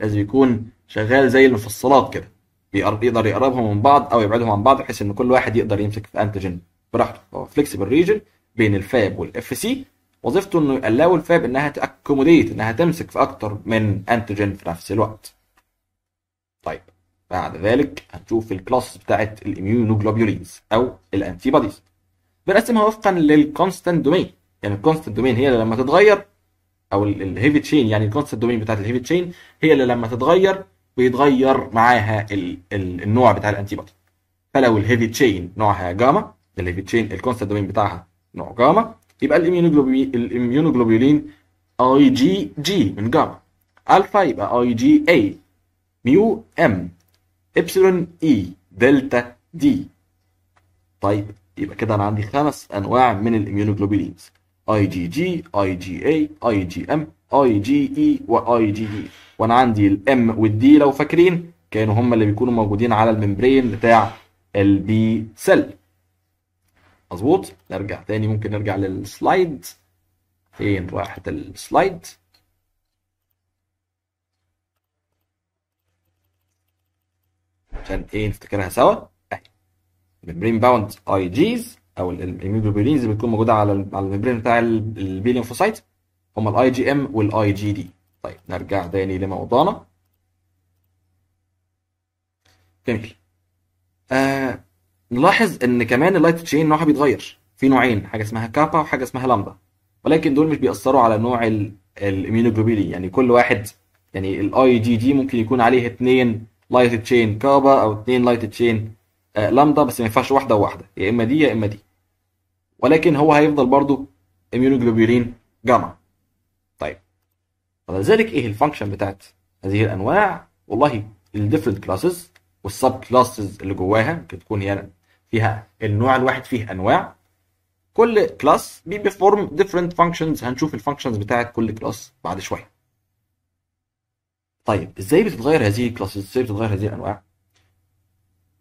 لازم يكون شغال زي المفصلات كده يقدر يقربهم من بعض او يبعدهم عن بعض بحيث ان كل واحد يقدر يمسك في انتيجين براحته هو فلكسبل ريجن بين الفاب والاف سي وظيفته انه يقلاو الفاب انها تاكوموديت انها تمسك في اكتر من انتيجين في نفس الوقت طيب بعد ذلك هنشوف الكلاس بتاعت الاميونوجلوبيولينز او الانتي بوديز بنقسمها وفقا للكونستنت دومين يعني الكونستنت دومين هي اللي لما تتغير او الهيفي تشين يعني الكونستنت دومين بتاعت الهيفي تشين هي اللي لما تتغير بيتغير معاها الـ الـ النوع بتاع الانتي بودي فلو الهيفي تشين نوعها جاما الهيفي تشين الكونستنت دومين بتاعها نوع جاما يبقى الاميونوجلوبولين اي جي جي من جاما الفا يبقى اي جي اي ميو ام ابسلون اي دلتا دي طيب يبقى كده انا عندي خمس انواع من الاميونوجلوبولينز اي جي جي اي جي اي اي جي ام اي جي اي e واي جي اي e. وانا عندي الام والدي لو فاكرين كانوا هم اللي بيكونوا موجودين على الممبرين بتاع البي سيل مظبوط نرجع تاني ممكن نرجع للسلايد فين راحت السلايد عشان ايه نفتكرها سوا الميمبرين باوند اي جيز او الايميوجلوبولينز اللي بتكون موجوده على على الميمبرين بتاع البي لينفوسايت هم الاي جي ام والاي جي دي طيب نرجع تاني لموضوعنا جميل آه نلاحظ ان كمان اللايت تشين نوعها بيتغير في نوعين حاجه اسمها كابا وحاجه اسمها لامدا ولكن دول مش بيأثروا على نوع الاميونوجلوبولين يعني كل واحد يعني الاي جي جي ممكن يكون عليه اثنين لايت تشين كابا او اثنين لايت تشين آه، لامدا بس ما ينفعش واحده وواحده يا اما دي يا اما دي ولكن هو هيفضل برضو اميونوجلوبولين جاما طيب فلذلك ايه الفانكشن بتاعت هذه الانواع والله الديفرنت كلاسز والسب كلاسز اللي جواها ممكن تكون يعني فيها النوع الواحد فيه انواع كل كلاس بيفورم ديفرنت فانكشنز هنشوف الفانكشنز بتاعت كل كلاس بعد شويه طيب ازاي بتتغير هذه الكلاسز ازاي بتتغير هذه الانواع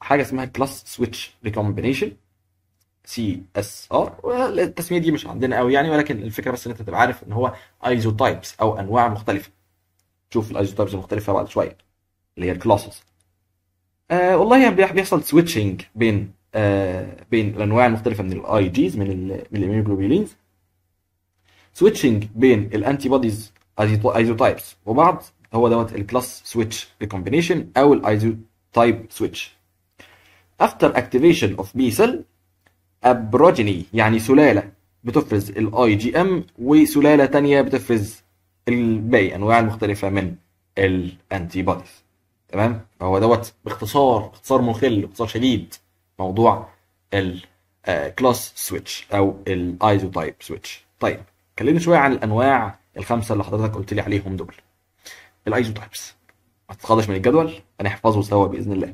حاجه اسمها كلاس سويتش ريكومبينيشن سي اس ار التسميه دي مش عندنا قوي يعني ولكن الفكره بس ان انت تبقى عارف ان هو ايزوتايبس او انواع مختلفه شوف الايزوتايبس المختلفه بعد شويه اللي هي الكلاسز آه والله يعني بيحصل سويتشنج بين آه بين الانواع المختلفه من الاي جيز من ال من الاميونوجلوبولينز سويتشنج بين الانتي بوديز ايزوتايبس وبعض هو دوت الكلاس سويتش ريكومبينيشن او الايزوتايب سويتش after activation of B cell a progeny يعني سلالة بتفرز ال IgM وسلالة تانية بتفرز الباقي انواع المختلفة من الانتي بوديز تمام هو دوت باختصار اختصار مخل اختصار شديد موضوع الكلاس آه، سويتش او الايزوتايب سويتش طيب كلمني شويه عن الانواع الخمسه اللي حضرتك قلت لي عليهم دول الايزوتايبس ما تتخضش من الجدول هنحفظه سوا باذن الله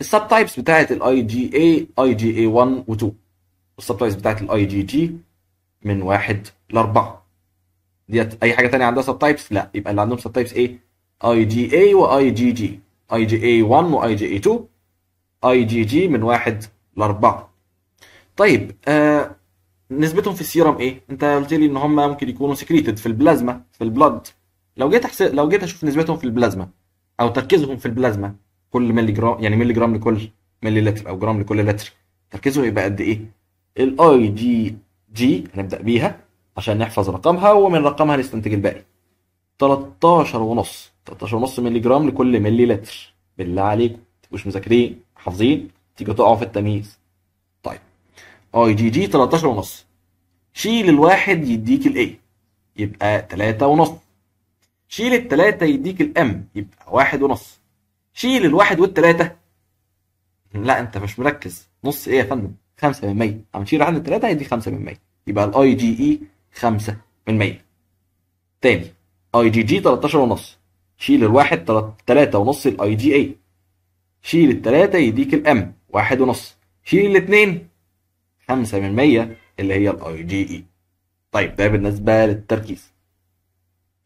السب تايبس بتاعه الاي جي اي اي جي اي 1 و2 والسب تايبس بتاعه الاي جي جي من 1 ل 4 ديت اي حاجه تانية عندها سب تايبس لا يبقى اللي عندهم سب تايبس ايه اي جي اي واي جي جي اي جي اي 1 واي جي اي 2 اي جي جي من 1 ل 4 طيب آه نسبتهم في السيرم ايه انت قلت لي ان هم ممكن يكونوا سكريتد في البلازما في البلد لو جيت لو جيت اشوف نسبتهم في البلازما او تركيزهم في البلازما كل ملي جرام يعني ملي جرام لكل ملي لتر او جرام لكل لتر تركيزه يبقى قد ايه الاي دي جي هنبدا بيها عشان نحفظ رقمها ومن رقمها نستنتج الباقي 13 ونص 13 ونص مللي جرام لكل ملي لتر بالله عليكم مش مذاكرين حافظين تيجي تقعوا في التمييز طيب اي جي جي 13 ونص شيل الواحد يديك الاي يبقى 3 ونص شيل الثلاثة يديك الام يبقى واحد ونص شيل الواحد والتلاتة لا انت مش مركز نص ايه يا فندم 5 من مية عم تشيل واحد والتلاتة التلاتة هيدي 5 من مية يبقى الاي جي اي 5 من مية تاني اي جي جي 13 ونص شيل الواحد تلاتة ونص الاي جي اي شيل التلاتة يديك الام واحد ونص شيل الاتنين 5 من مية اللي هي الاي جي اي e. طيب ده بالنسبة للتركيز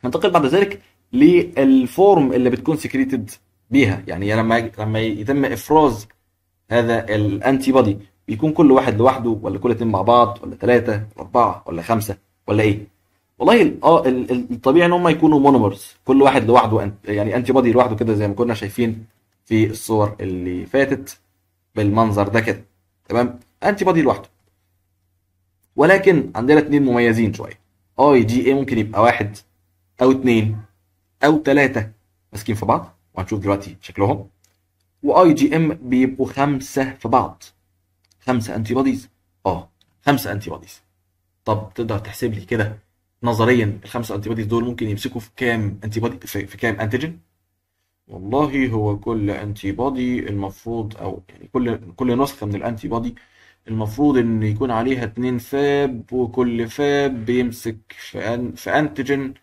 ننتقل بعد ذلك للفورم اللي بتكون سكريتد بيها يعني لما لما يتم افراز هذا الانتي بودي بيكون كل واحد لوحده ولا كل اثنين مع بعض ولا ثلاثه ولا اربعه ولا خمسه ولا ايه والله اه الطبيعي ان هم يكونوا مونومرز كل واحد لوحده يعني انتي بودي لوحده كده زي ما كنا شايفين في الصور اللي فاتت بالمنظر ده كده تمام انتي بودي لوحده ولكن عندنا اثنين مميزين شويه اي آه، جي اي ممكن يبقى واحد او اثنين او ثلاثه ماسكين في بعض وهنشوف دلوقتي شكلهم واي جي ام بيبقوا خمسه في بعض خمسه انتي بوديز اه خمسه انتي بوديز طب تقدر تحسب لي كده نظريا الخمسه انتي بوديز دول ممكن يمسكوا في كام انتي بودي في, كام انتيجين والله هو كل انتي بودي المفروض او يعني كل كل نسخه من الانتي بودي المفروض ان يكون عليها اتنين فاب وكل فاب بيمسك في, أن... في انتيجين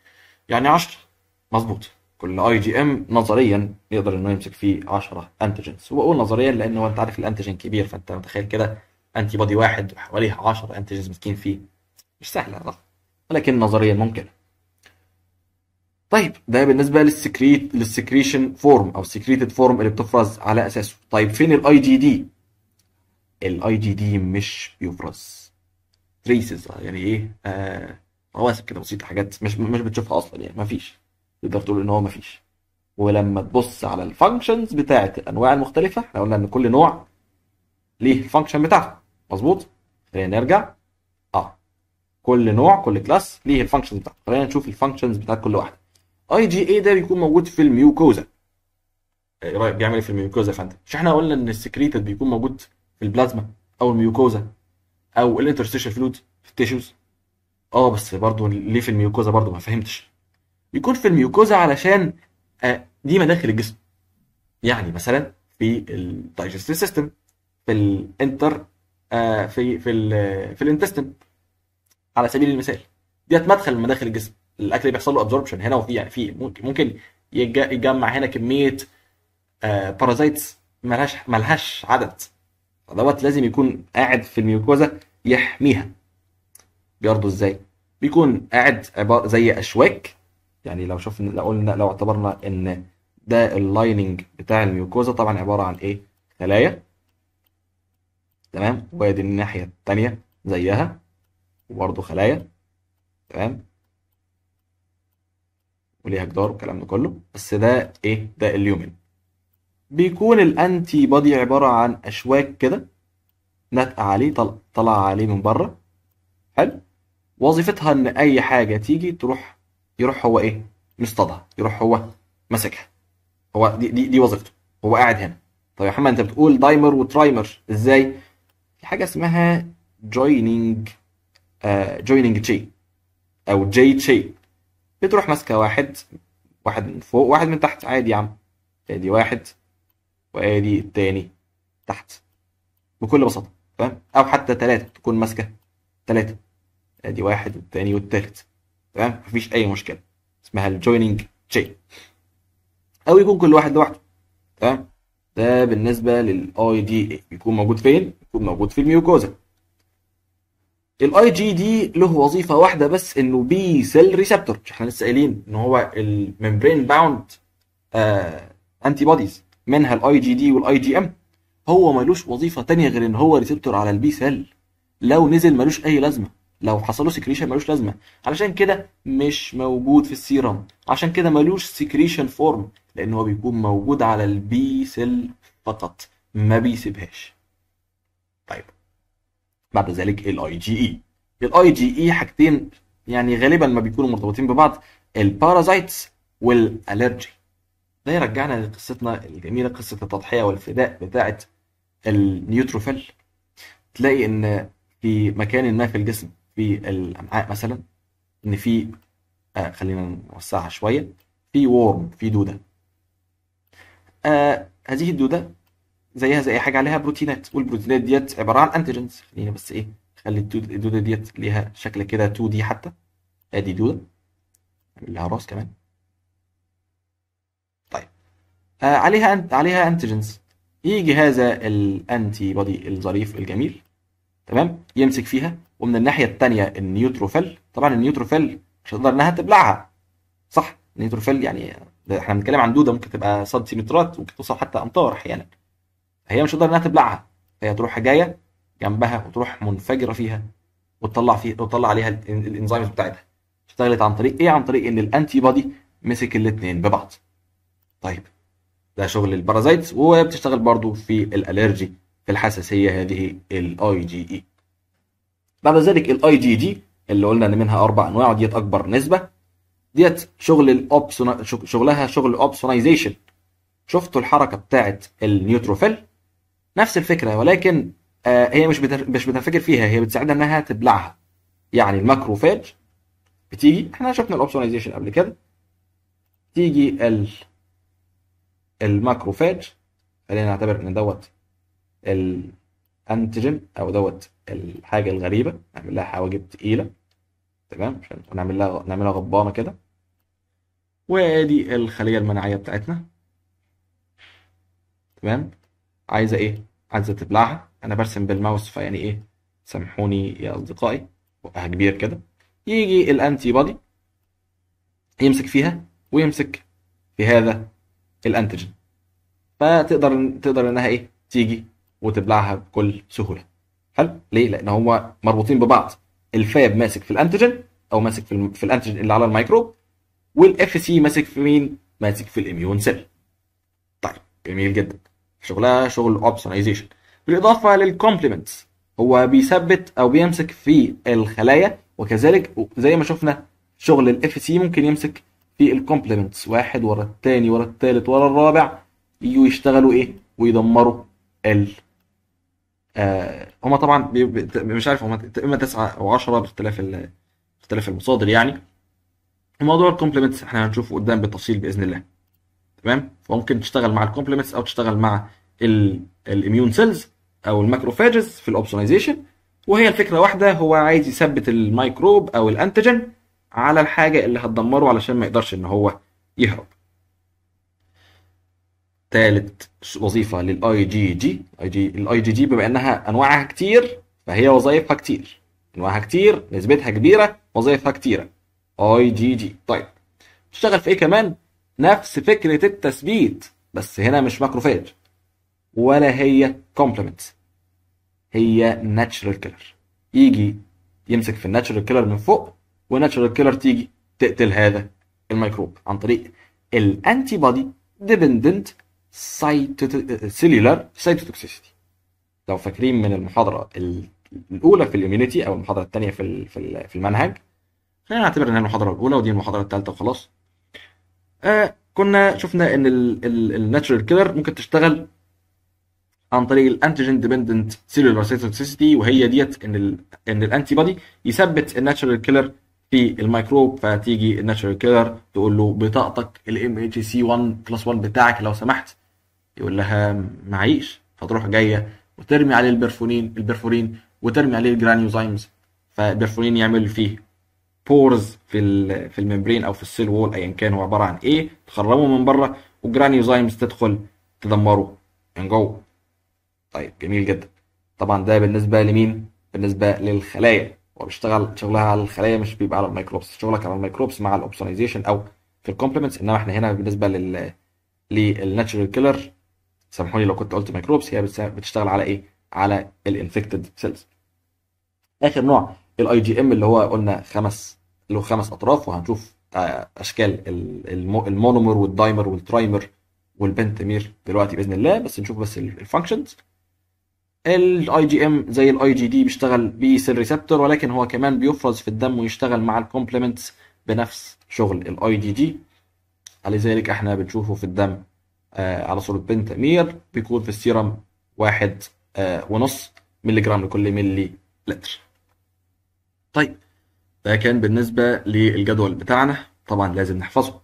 يعني 10 مظبوط كل اي جي ام نظريا يقدر انه يمسك فيه 10 انتيجنز وبقول نظريا لان هو انت عارف الانتيجين كبير فانت متخيل كده انتي بودي واحد وحواليه 10 انتيجنز مسكين فيه مش سهله الرقم ولكن نظريا ممكن طيب ده بالنسبه للسكريت للسكريشن فورم او السكريتد فورم اللي بتفرز على اساسه طيب فين الاي جي دي الاي جي دي مش بيفرز تريسز يعني ايه آه رواسب كده بسيطه حاجات مش مش بتشوفها اصلا يعني ما فيش تقدر تقول ان هو مفيش ولما تبص على الفانكشنز بتاعه الانواع المختلفه احنا قلنا ان كل نوع ليه الفانكشن بتاعته مظبوط خلينا نرجع اه كل نوع كل كلاس ليه الفانكشن بتاعته خلينا نشوف الفانكشنز بتاعت كل واحده اي جي اي ده بيكون موجود في الميوكوزا ايه بيعمل ايه في الميوكوزا يا فندم مش احنا قلنا ان السكريتد بيكون موجود في البلازما او الميوكوزا او الانترستيشال فلود في التيشوز اه بس برضه ليه في الميوكوزا برضه ما فهمتش يكون في الميوكوزا علشان آه، دي مداخل الجسم يعني مثلا في الدايجستيف سيستم في الانتر آه، في في الـ في الانتستين على سبيل المثال ديت مدخل من مداخل الجسم الاكل بيحصل له ابزوربشن هنا وفي يعني في ممكن يتجمع هنا كميه بارازايتس آه، ملهاش ملهاش عدد فدوت لازم يكون قاعد في الميوكوزا يحميها برضه ازاي بيكون قاعد عبارة زي اشواك يعني لو شفنا لو قلنا لو اعتبرنا ان ده اللايننج بتاع الميوكوزا طبعا عباره عن ايه خلايا تمام وادي الناحيه الثانيه زيها وبرده خلايا تمام وليها جدار والكلام ده كله بس ده ايه ده اليومن بيكون الانتي بادي عباره عن اشواك كده ناتقه عليه طلع عليه من بره حلو وظيفتها ان اي حاجه تيجي تروح يروح هو ايه مصطادها يروح هو ماسكها هو دي دي, دي وظيفته هو قاعد هنا طب يا محمد انت بتقول دايمر وترايمر ازاي في حاجه اسمها جويننج جويننج تشي او جي تشي بتروح ماسكه واحد واحد من فوق واحد من تحت عادي يا عم ادي واحد وادي التاني تحت بكل بساطه تمام او حتى ثلاثه تكون ماسكه ثلاثه ادي واحد والتاني والتالت تمام مفيش اي مشكله اسمها الجويننج تشين او يكون كل واحد لوحده تمام ده بالنسبه للاي دي اي بيكون موجود فين بيكون موجود في الميوكوزا الاي جي دي له وظيفه واحده بس انه بي سيل ريسبتور احنا لسه قايلين ان هو الممبرين باوند آه انتي بوديز منها الاي جي دي والاي جي ام هو ملوش وظيفه تانية غير ان هو ريسبتور على البي سيل لو نزل ملوش اي لازمه لو حصل له سكريشن ملوش لازمه علشان كده مش موجود في السيرم عشان كده ملوش سكريشن فورم لان هو بيكون موجود على البي سيل فقط ما بيسيبهاش طيب بعد ذلك الاي جي اي e. الاي جي اي e حاجتين يعني غالبا ما بيكونوا مرتبطين ببعض البارازايتس والالرجي ده يرجعنا لقصتنا الجميله قصه التضحيه والفداء بتاعه النيوتروفيل تلاقي ان في مكان ما في الجسم في الامعاء مثلا ان في آه خلينا نوسعها شويه في وورم في دوده آه هذه الدوده زيها زي اي حاجه عليها بروتينات والبروتينات ديت عباره عن انتيجنز خلينا بس ايه نخلي الدوده ديت ليها شكل كده 2 دي حتى ادي دوده لها راس كمان طيب آه عليها انت عليها انتيجنز يجي هذا الانتي بودي الظريف الجميل تمام يمسك فيها ومن الناحيه الثانيه النيوتروفيل طبعا النيوتروفيل مش هتقدر انها تبلعها صح النيوتروفيل يعني احنا بنتكلم عن دوده ممكن تبقى سنتيمترات ممكن توصل حتى امتار احيانا هي مش هتقدر انها تبلعها فهي تروح جايه جنبها وتروح منفجره فيها وتطلع فيه وتطلع عليها الانزيمز بتاعتها اشتغلت عن طريق ايه عن طريق ان الانتي بادي مسك الاثنين ببعض طيب ده شغل البارازايتس بتشتغل برضو في الالرجي في الحساسيه هذه الاي جي اي بعد ذلك الاي جي جي اللي قلنا ان منها اربع انواع وديت اكبر نسبه ديت شغل الاوبسون شغلها شغل اوبسونايزيشن شفتوا الحركه بتاعه النيوتروفيل نفس الفكره ولكن آه هي مش مش بتنفجر فيها هي بتساعدها انها تبلعها يعني الماكروفاج بتيجي احنا شفنا الاوبسونايزيشن قبل كده تيجي ال الماكروفاج خلينا نعتبر ان دوت انتجن او دوت الحاجه الغريبه نعمل لها حواجب تقيله تمام عشان نعمل لها نعملها غبانه كده وادي الخليه المناعيه بتاعتنا تمام عايزه ايه عايزه تبلعها انا برسم بالماوس فيعني ايه سامحوني يا اصدقائي بقها كبير كده يجي الانتي بودي يمسك فيها ويمسك في هذا الانتيجين فتقدر تقدر انها ايه تيجي وتبلعها بكل سهوله حلو ليه لان هو مربوطين ببعض الفاب ماسك في الانتيجين او ماسك في, في الانتيجين اللي على الميكروب والاف سي ماسك في مين ماسك في الاميون سيل طيب جميل جدا شغلها شغل اوبسونايزيشن بالاضافه للكومبلمنتس هو بيثبت او بيمسك في الخلايا وكذلك زي ما شفنا شغل الاف سي ممكن يمسك في الكومبلمنتس واحد ورا الثاني ورا الثالث ورا الرابع يجوا يشتغلوا ايه ويدمروا ال آه هما طبعا بي مش عارف هما اما 9 او 10 باختلاف باختلاف المصادر يعني موضوع الكومبلمنتس احنا هنشوفه قدام بالتفصيل باذن الله تمام فممكن تشتغل مع الكومبلمنتس او تشتغل مع الاميون سيلز او الماكروفاجز في الاوبسونايزيشن وهي الفكره واحده هو عايز يثبت الميكروب او الانتيجن على الحاجه اللي هتدمره علشان ما يقدرش ان هو يهرب ثالث وظيفه للاي جي جي اي جي الاي جي جي بما انها انواعها كتير فهي وظائفها كتير انواعها كتير نسبتها كبيره وظائفها كتيره اي جي جي طيب تشتغل في ايه كمان نفس فكره التثبيت بس هنا مش ماكروفاج ولا هي كومبلمنت هي ناتشرال كيلر يجي يمسك في الناتشرال كيلر من فوق والناتشرال كيلر تيجي تقتل هذا الميكروب عن طريق الانتي بودي ديبندنت سيلولار سايتوتوكسيسيتي لو فاكرين من المحاضره الاولى في الاميونيتي او المحاضره الثانيه في في المنهج خلينا نعتبر انها المحاضره الاولى ودي المحاضره الثالثه وخلاص آه كنا شفنا ان الناتشرال كيلر ممكن تشتغل عن طريق الانتيجين ديبندنت سيلولار سايتوتوكسيسيتي وهي ديت ان الـ ان الانتي بودي يثبت الناتشرال كيلر في الميكروب فتيجي الناتشورال كيلر تقول له بطاقتك الام اتش سي 1 بلس 1 بتاعك لو سمحت يقول لها معيش فتروح جايه وترمي عليه البرفورين البرفورين وترمي عليه الجرانيوزايمز فالبرفورين يعمل فيه بورز في في الممبرين او في السيل وول ايا كان هو عباره عن ايه تخرمه من بره والجرانيوزايمز تدخل تدمره من جوه طيب جميل جدا طبعا ده بالنسبه لمين بالنسبه للخلايا هو بيشتغل شغلها على الخلايا مش بيبقى على الميكروبس شغلك على الميكروبس مع الاوبسونايزيشن او في الكومبلمنتس انما احنا هنا بالنسبه لل للناتشرال كيلر سامحوني لو كنت قلت ميكروبس هي بتشتغل على ايه؟ على الانفكتد سيلز اخر نوع الاي جي ام اللي هو قلنا خمس له خمس اطراف وهنشوف آه، اشكال المونومر والدايمر والترايمر والبنتمير دلوقتي باذن الله بس نشوف بس الفانكشنز الاي جي ام زي الاي جي دي بيشتغل بسيل ريسبتور ولكن هو كمان بيفرز في الدم ويشتغل مع الكومبلمنتس بنفس شغل الاي دي جي لذلك احنا بنشوفه في الدم آه على صورة بنتامير بيكون في السيرم واحد آه ونص ملي جرام لكل ملي لتر طيب ده كان بالنسبة للجدول بتاعنا طبعا لازم نحفظه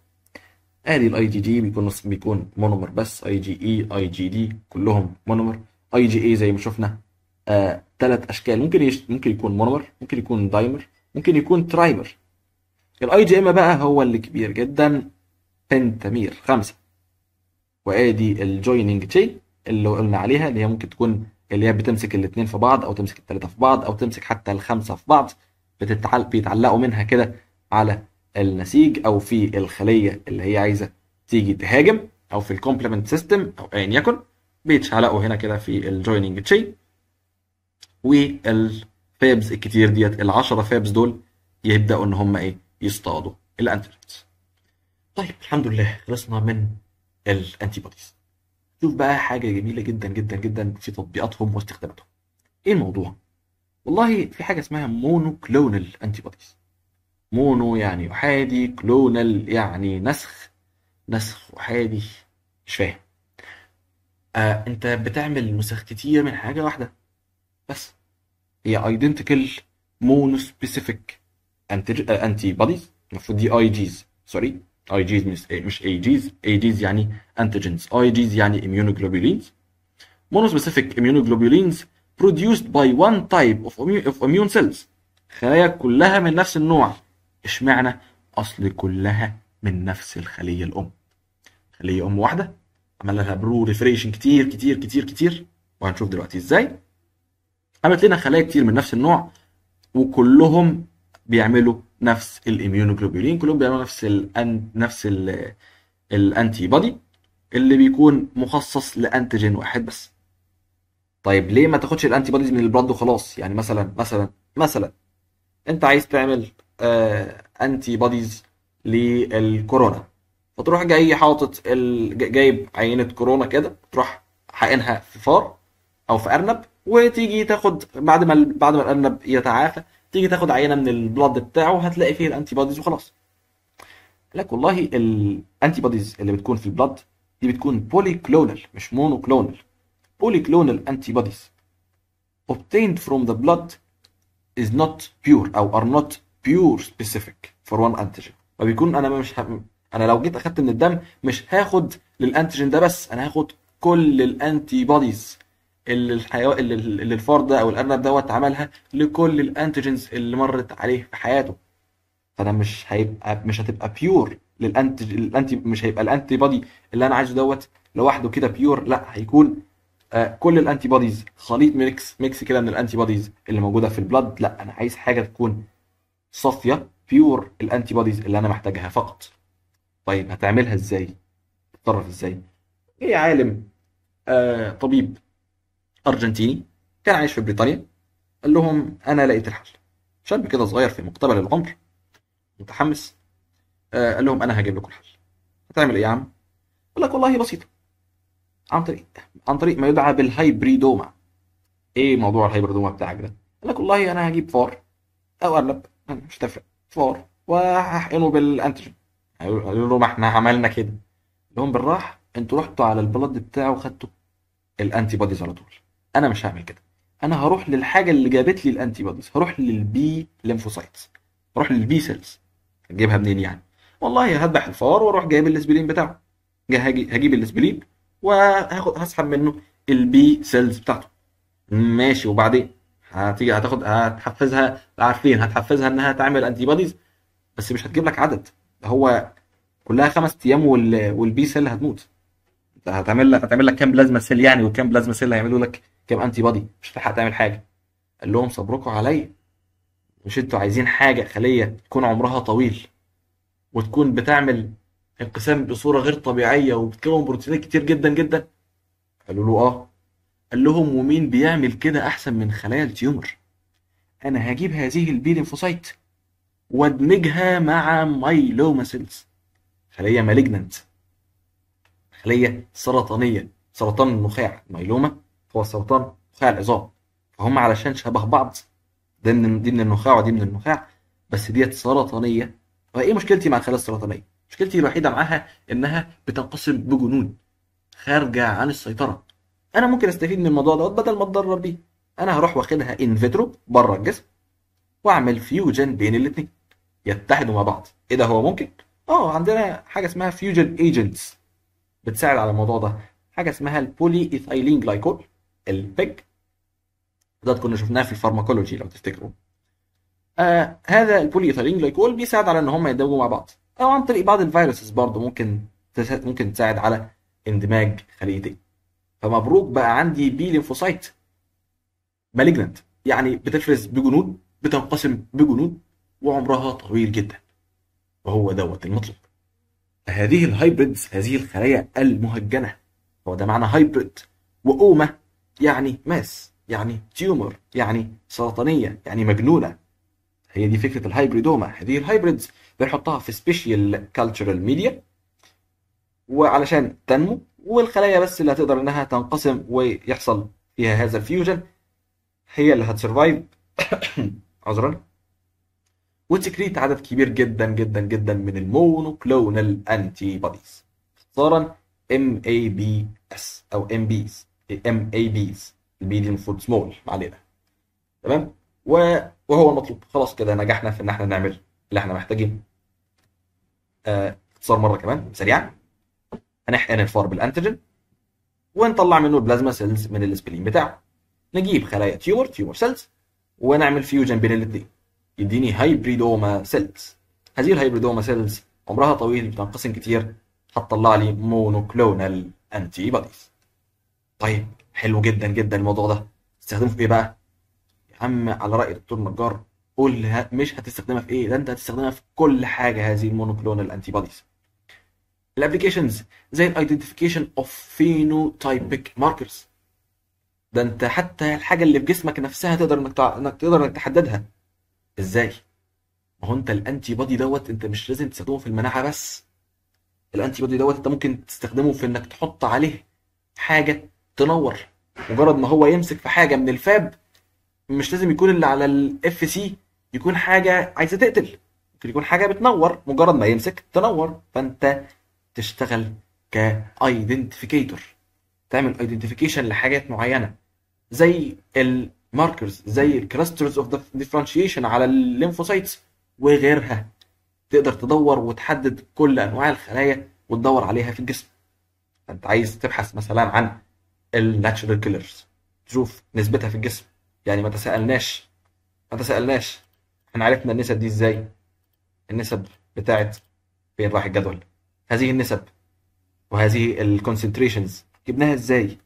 ادي آه، الاي جي دي بيكون بيكون مونومر بس اي جي اي اي جي دي كلهم مونومر اي جي اي زي ما شفنا آه ثلاث اشكال ممكن يش... ممكن يكون مونومر ممكن يكون دايمر ممكن يكون ترايمر الاي جي ام بقى هو اللي كبير جدا بنتامير خمسة وادي الجويننج تشين اللي قلنا عليها اللي هي ممكن تكون اللي هي بتمسك الاثنين في بعض او تمسك الثلاثه في بعض او تمسك حتى الخمسه في بعض بتتعلق بيتعلقوا منها كده على النسيج او في الخليه اللي هي عايزه تيجي تهاجم او في الكومبلمنت سيستم او ايا يكن هلاقوا هنا كده في الجويننج تشي والفابز الكتير ديت ال 10 فابز دول يبداوا ان هم ايه يصطادوا الانتيبوديز طيب الحمد لله خلصنا من الانتيبوديز شوف بقى حاجه جميله جدا جدا جدا في تطبيقاتهم واستخداماتهم ايه الموضوع والله في حاجه اسمها مونو كلونال انتيبوديز مونو يعني احادي كلونال يعني نسخ نسخ احادي مش فاهم آه انت بتعمل نسخ كتير من حاجه واحده بس هي identical سبيسيفيك انتي بوديز المفروض دي اي جيز سوري اي جيز مش مش اي جيز اي جيز يعني انتيجنز اي جيز يعني اميونوجلوبولينز monospecific immunoglobulins produced by one type of immune, of immune cells خلايا كلها من نفس النوع اشمعنى اصل كلها من نفس الخليه الام خليه ام واحده عملنا لها برو ريفريشن كتير كتير كتير كتير وهنشوف دلوقتي ازاي عملت لنا خلايا كتير من نفس النوع وكلهم بيعملوا نفس الاميونوجلوبولين كلهم بيعملوا نفس الـ نفس الانتي بودي اللي بيكون مخصص لانتيجين واحد بس طيب ليه ما تاخدش الانتي بوديز من البلد وخلاص يعني مثلا مثلا مثلا انت عايز تعمل آه انتي بوديز للكورونا فتروح جاي حاطط ال... جايب عينه كورونا كده تروح حقنها في فار او في ارنب وتيجي تاخد بعد ما بعد ما الارنب يتعافى تيجي تاخد عينه من البلاد بتاعه هتلاقي فيه الانتي بوديز وخلاص لك والله الانتي بوديز اللي بتكون في البلاد دي بتكون بولي كلونال مش مونو كلونال بولي كلونال انتي بوديز obtained from the blood is not pure او are not pure specific for one antigen فبيكون انا مش انا لو جيت اخدت من الدم مش هاخد للانتيجين ده بس انا هاخد كل الانتي بوديز اللي الحيوان اللي, الفار ده او الارنب دوت عملها لكل الانتيجينز اللي مرت عليه في حياته فانا مش هيبقى مش هتبقى بيور للانتي الانتي مش هيبقى الانتي بودي اللي انا عايزه دوت لوحده كده بيور لا هيكون آه، كل الانتي بوديز خليط ميكس ميكس كده من الانتي بوديز اللي موجوده في البلد لا انا عايز حاجه تكون صافيه بيور الانتي بوديز اللي انا محتاجها فقط طيب هتعملها ازاي تتصرف ازاي في عالم آه طبيب ارجنتيني كان عايش في بريطانيا قال لهم انا لقيت الحل شاب كده صغير في مقتبل العمر متحمس آه قال لهم انا هجيب لكم الحل هتعمل ايه يا عم قال لك والله بسيطه عن طريق عن طريق ما يدعى بالهايبريدوما ايه موضوع الهايبريدوما بتاعك ده قال لك والله انا هجيب فار او ارنب مش تفرق فار وهحقنه بالانتيجين قالوا له ما احنا عملنا كده لهم بالراحه انتوا رحتوا على البلد بتاعه وخدتوا الانتي بوديز على طول انا مش هعمل كده انا هروح للحاجه اللي جابت لي الانتي بوديز هروح للبي ليمفوسايتس هروح للبي سيلز هتجيبها منين يعني والله هذبح الفار واروح جايب الاسبرين بتاعه هجيب الاسبرين وهاخد هسحب منه البي سيلز بتاعته ماشي وبعدين هتيجي هتاخد هتحفزها عارفين هتحفزها انها تعمل انتي بوديز بس مش هتجيب لك عدد هو كلها خمس ايام والبي سيل هتموت هتعمل لك هتعمل لك كام بلازما سيل يعني وكام بلازما سيل هيعملوا لك كام انتي بادي مش هتلحق تعمل حاجه قال لهم صبركوا عليا مش انتوا عايزين حاجه خليه تكون عمرها طويل وتكون بتعمل انقسام بصوره غير طبيعيه وبتكون بروتينات كتير جدا جدا قالوا له اه قال لهم ومين بيعمل كده احسن من خلايا التيومر انا هجيب هذه البي لينفوسايت وادمجها مع مايلوما سيلز خلية مالجننت خلية سرطانية سرطان النخاع مايلوما هو سرطان نخاع العظام فهم علشان شبه بعض ده من دي من النخاع ودي من النخاع بس ديت سرطانية فايه مشكلتي مع الخلايا السرطانية؟ مشكلتي الوحيدة معاها انها بتنقسم بجنون خارجة عن السيطرة انا ممكن استفيد من الموضوع دوت بدل ما اتضرر بيه انا هروح واخدها ان فيترو بره الجسم واعمل فيوجن بين الاثنين يتحدوا مع بعض ايه ده هو ممكن اه عندنا حاجه اسمها فيوجن ايجنتس بتساعد على الموضوع ده حاجه اسمها البولي ايثايلين جلايكول البيج ده كنا شفناه في الفارماكولوجي لو تفتكروا آه هذا البولي ايثايلين جلايكول بيساعد على ان هم يندمجوا مع بعض او عن طريق بعض الفيروسز برضه ممكن ممكن تساعد على اندماج خليتين فمبروك بقى عندي بي ليمفوسايت مالجنت يعني بتفرز بجنود بتنقسم بجنود وعمرها طويل جدا وهو دوت المطلوب فهذه الهايبريدز هذه الخلايا المهجنة هو ده معنى هايبريد وأومة يعني ماس يعني تيومر يعني سرطانية يعني مجنونة هي دي فكرة الهايبريدوما هذه الهايبريدز بنحطها في سبيشال كالتشرال ميديا وعلشان تنمو والخلايا بس اللي هتقدر انها تنقسم ويحصل فيها هذا الفيوجن هي اللي هتسرفايف عذرا وتكريت عدد كبير جدا جدا جدا من المونوكلونال انتي بوديز اختصارا ام اي بي اس او ام بيز ام اي بيز البي دي المفروض سمول ما علينا تمام وهو المطلوب خلاص كده نجحنا في ان احنا نعمل اللي احنا محتاجينه آه، اختصار مره كمان سريعا هنحقن الفار بالانتيجين ونطلع منه البلازما سيلز من السبلين بتاعه نجيب خلايا تيومر تيومر سيلز ونعمل فيوجن بين الاثنين يديني هايبريدوما سيلز هذه الهايبريدوما سيلز عمرها طويل بتنقسم كتير هتطلع لي مونوكلونال انتي بوديز طيب حلو جدا جدا الموضوع ده استخدمه في ايه بقى يا عم على راي دكتور نجار قول مش هتستخدمها في ايه ده انت هتستخدمها في كل حاجه هذه المونوكلونال انتي بوديز الابلكيشنز زي الايدنتيفيكيشن اوف فينوتايبك ماركرز ده انت حتى الحاجه اللي في جسمك نفسها تقدر انك انك تقدر انك تحددها ازاي ما هو انت الانتي بادي دوت انت مش لازم تستخدمه في المناعه بس الانتي بادي دوت انت ممكن تستخدمه في انك تحط عليه حاجه تنور مجرد ما هو يمسك في حاجه من الفاب مش لازم يكون اللي على الاف سي يكون حاجه عايزه تقتل ممكن يكون حاجه بتنور مجرد ما يمسك تنور فانت تشتغل كايدنتيفيكيتور تعمل ايدنتيفيكيشن لحاجات معينه زي ال ماركرز زي الكلاسترز اوف ديفرنشيشن على الليمفوسايتس وغيرها تقدر تدور وتحدد كل انواع الخلايا وتدور عليها في الجسم انت عايز تبحث مثلا عن الناتشرال كيلرز تشوف نسبتها في الجسم يعني ما تسالناش ما تسالناش احنا عرفنا النسب دي ازاي النسب بتاعت فين راح الجدول هذه النسب وهذه الكونسنتريشنز جبناها ازاي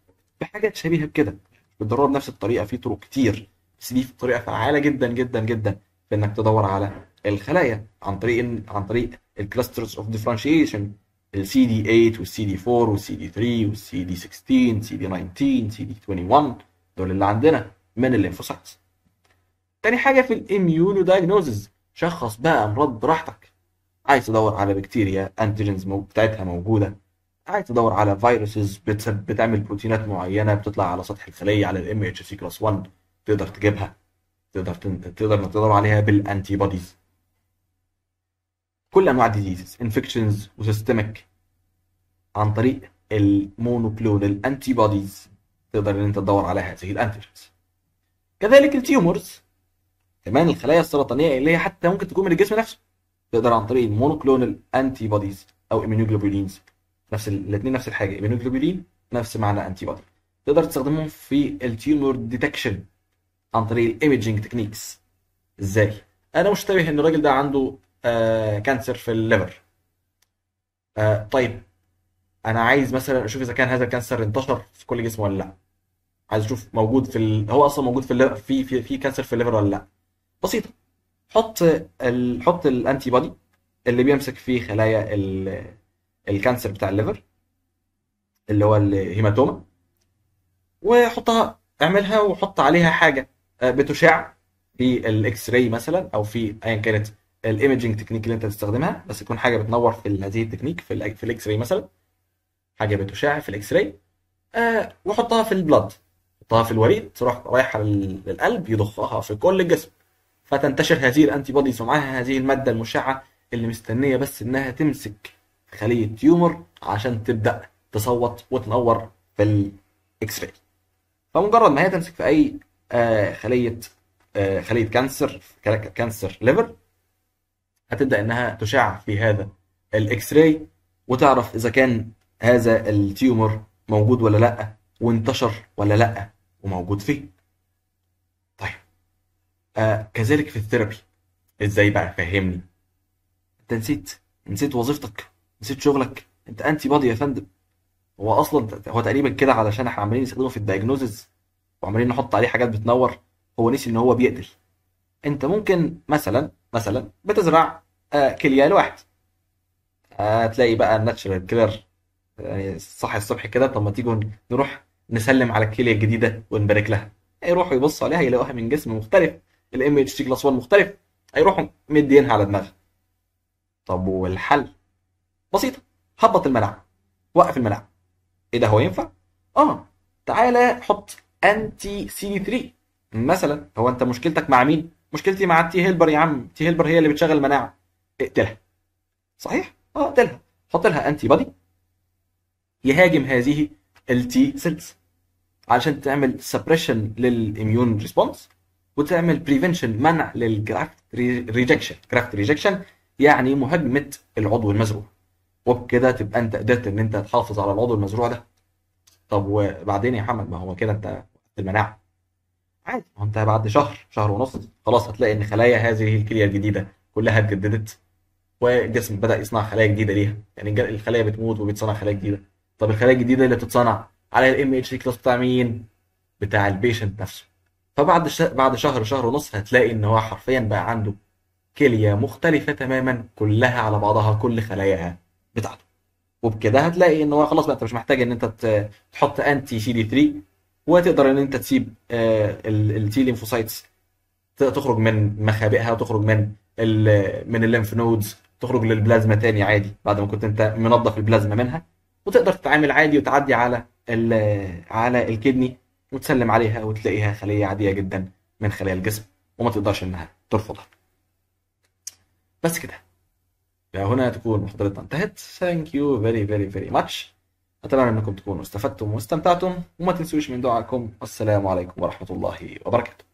بحاجات شبيهه بكده بتدورها بنفس الطريقه في طرق كتير بس دي طريقه فعاله جدا جدا جدا في انك تدور على الخلايا عن طريق عن طريق الكلاسترز اوف ديفرنشيشن السي دي 8 والسي دي 4 والسي دي 3 والسي دي 16 سي دي 19 سي دي 21 دول اللي عندنا من الليمفوسايتس تاني حاجه في الاميونو دايجنوزز شخص بقى امراض براحتك عايز تدور على بكتيريا انتيجنز بتاعتها موجوده قاعد تدور على فيروسز بتعمل بروتينات معينه بتطلع على سطح الخليه على الام اتش سي كلاس 1 تقدر تجيبها تقدر تقدر تقدر تدور عليها بالانتي بوديز كل انواع الديزيزز انفكشنز وسيستمك عن طريق المونوكلونال انتي بوديز تقدر ان انت تدور على هذه الانتيجنز كذلك التيومرز كمان الخلايا السرطانيه اللي هي حتى ممكن تكون من الجسم نفسه تقدر عن طريق المونوكلونال انتي بوديز او اميونوجلوبولينز نفس الاثنين نفس الحاجه ايمونوجلوبولين جلوبولين نفس معنى انتي بودي تقدر تستخدمهم في التيومور ديتكشن عن طريق الايمجنج تكنيكس ازاي انا مشتبه ان الراجل ده عنده آه كانسر في الليفر آه طيب انا عايز مثلا اشوف اذا كان هذا الكانسر انتشر في كل جسمه ولا لا عايز اشوف موجود في ال... هو اصلا موجود في الليفر في في, في كانسر في الليفر ولا لا بسيطه حط ال... حط الانتي بودي اللي بيمسك فيه خلايا ال... الكانسر بتاع الليفر اللي هو الهيماتوما وحطها اعملها وحط عليها حاجه آه، بتشع في الاكس راي مثلا او في ايا كانت الايمجنج تكنيك اللي انت هتستخدمها بس تكون حاجه بتنور في هذه التكنيك في في الاكس راي مثلا حاجه بتشع في الاكس راي أه وحطها في البلد حطها في الوريد تروح رايحه للقلب يضخها في كل الجسم فتنتشر هذه الانتي بوديز ومعاها هذه الماده المشعه اللي مستنيه بس انها تمسك خليه تيومر عشان تبدا تصوت وتنور في الاكس راي فمجرد ما هي تمسك في اي آه، خليه آه، خليه كانسر كانسر ليفر هتبدا انها تشع في هذا الاكس راي وتعرف اذا كان هذا التيومر موجود ولا لا وانتشر ولا لا وموجود فين طيب آه، كذلك في الثيرابي ازاي بقى فهمني انت نسيت نسيت وظيفتك نسيت شغلك انت انتي بادي يا فندم هو اصلا هو تقريبا كده علشان احنا عمالين نستخدمه في الدايجنوزز وعمالين نحط عليه حاجات بتنور هو نسي ان هو بيقتل انت ممكن مثلا مثلا بتزرع آه، كليه لواحد هتلاقي بقى الناتشرال كيلر يعني صحي الصبح كده طب ما تيجوا نروح نسلم على الكليه الجديده ونبارك لها هيروحوا يبصوا عليها يلاقوها من جسم مختلف الام اتش تي كلاس 1 مختلف هيروحوا مدينها على دماغها طب والحل بسيطه هبط الملاعب وقف الملاعب ايه ده هو ينفع؟ اه تعالى حط انتي سي 3 مثلا هو انت مشكلتك مع مين؟ مشكلتي مع التي هيلبر يا عم تي هيلبر هي اللي بتشغل المناعه اقتلها صحيح؟ اه اقتلها حط لها انتي بادي يهاجم هذه التي سيلز علشان تعمل سبريشن للاميون ريسبونس وتعمل بريفنشن منع للجرافت ريجكشن جرافت ريجكشن يعني مهاجمه العضو المزروع وبكده تبقى انت قدرت ان انت تحافظ على العضو المزروع ده طب وبعدين يا محمد ما هو كده انت المناعه عادي ما انت بعد شهر شهر ونص خلاص هتلاقي ان خلايا هذه الكليه الجديده كلها اتجددت والجسم بدا يصنع خلايا جديده ليها يعني الخلايا بتموت وبيتصنع خلايا جديده طب الخلايا الجديده اللي بتتصنع على الام اتش كلاس بتاع مين بتاع البيشنت نفسه فبعد ش... بعد شهر شهر ونص هتلاقي ان هو حرفيا بقى عنده كليه مختلفه تماما كلها على بعضها كل خلاياها بتاعته وبكده هتلاقي ان هو خلاص بقى انت مش محتاج ان انت تحط انتي سي دي 3 وتقدر ان انت تسيب آه، التي ليمفوسايتس تخرج من مخابئها وتخرج من من الليمف نودز تخرج للبلازما تاني عادي بعد ما كنت انت منظف البلازما منها وتقدر تتعامل عادي وتعدي على على الكدني وتسلم عليها وتلاقيها خليه عاديه جدا من خلايا الجسم وما تقدرش انها ترفضها بس كده فهنا تكون محاضرتنا انتهت ثانك يو فيري فيري فيري ماتش أتمنى أنكم تكونوا استفدتم واستمتعتم وما تنسوش من دعائكم السلام عليكم ورحمة الله وبركاته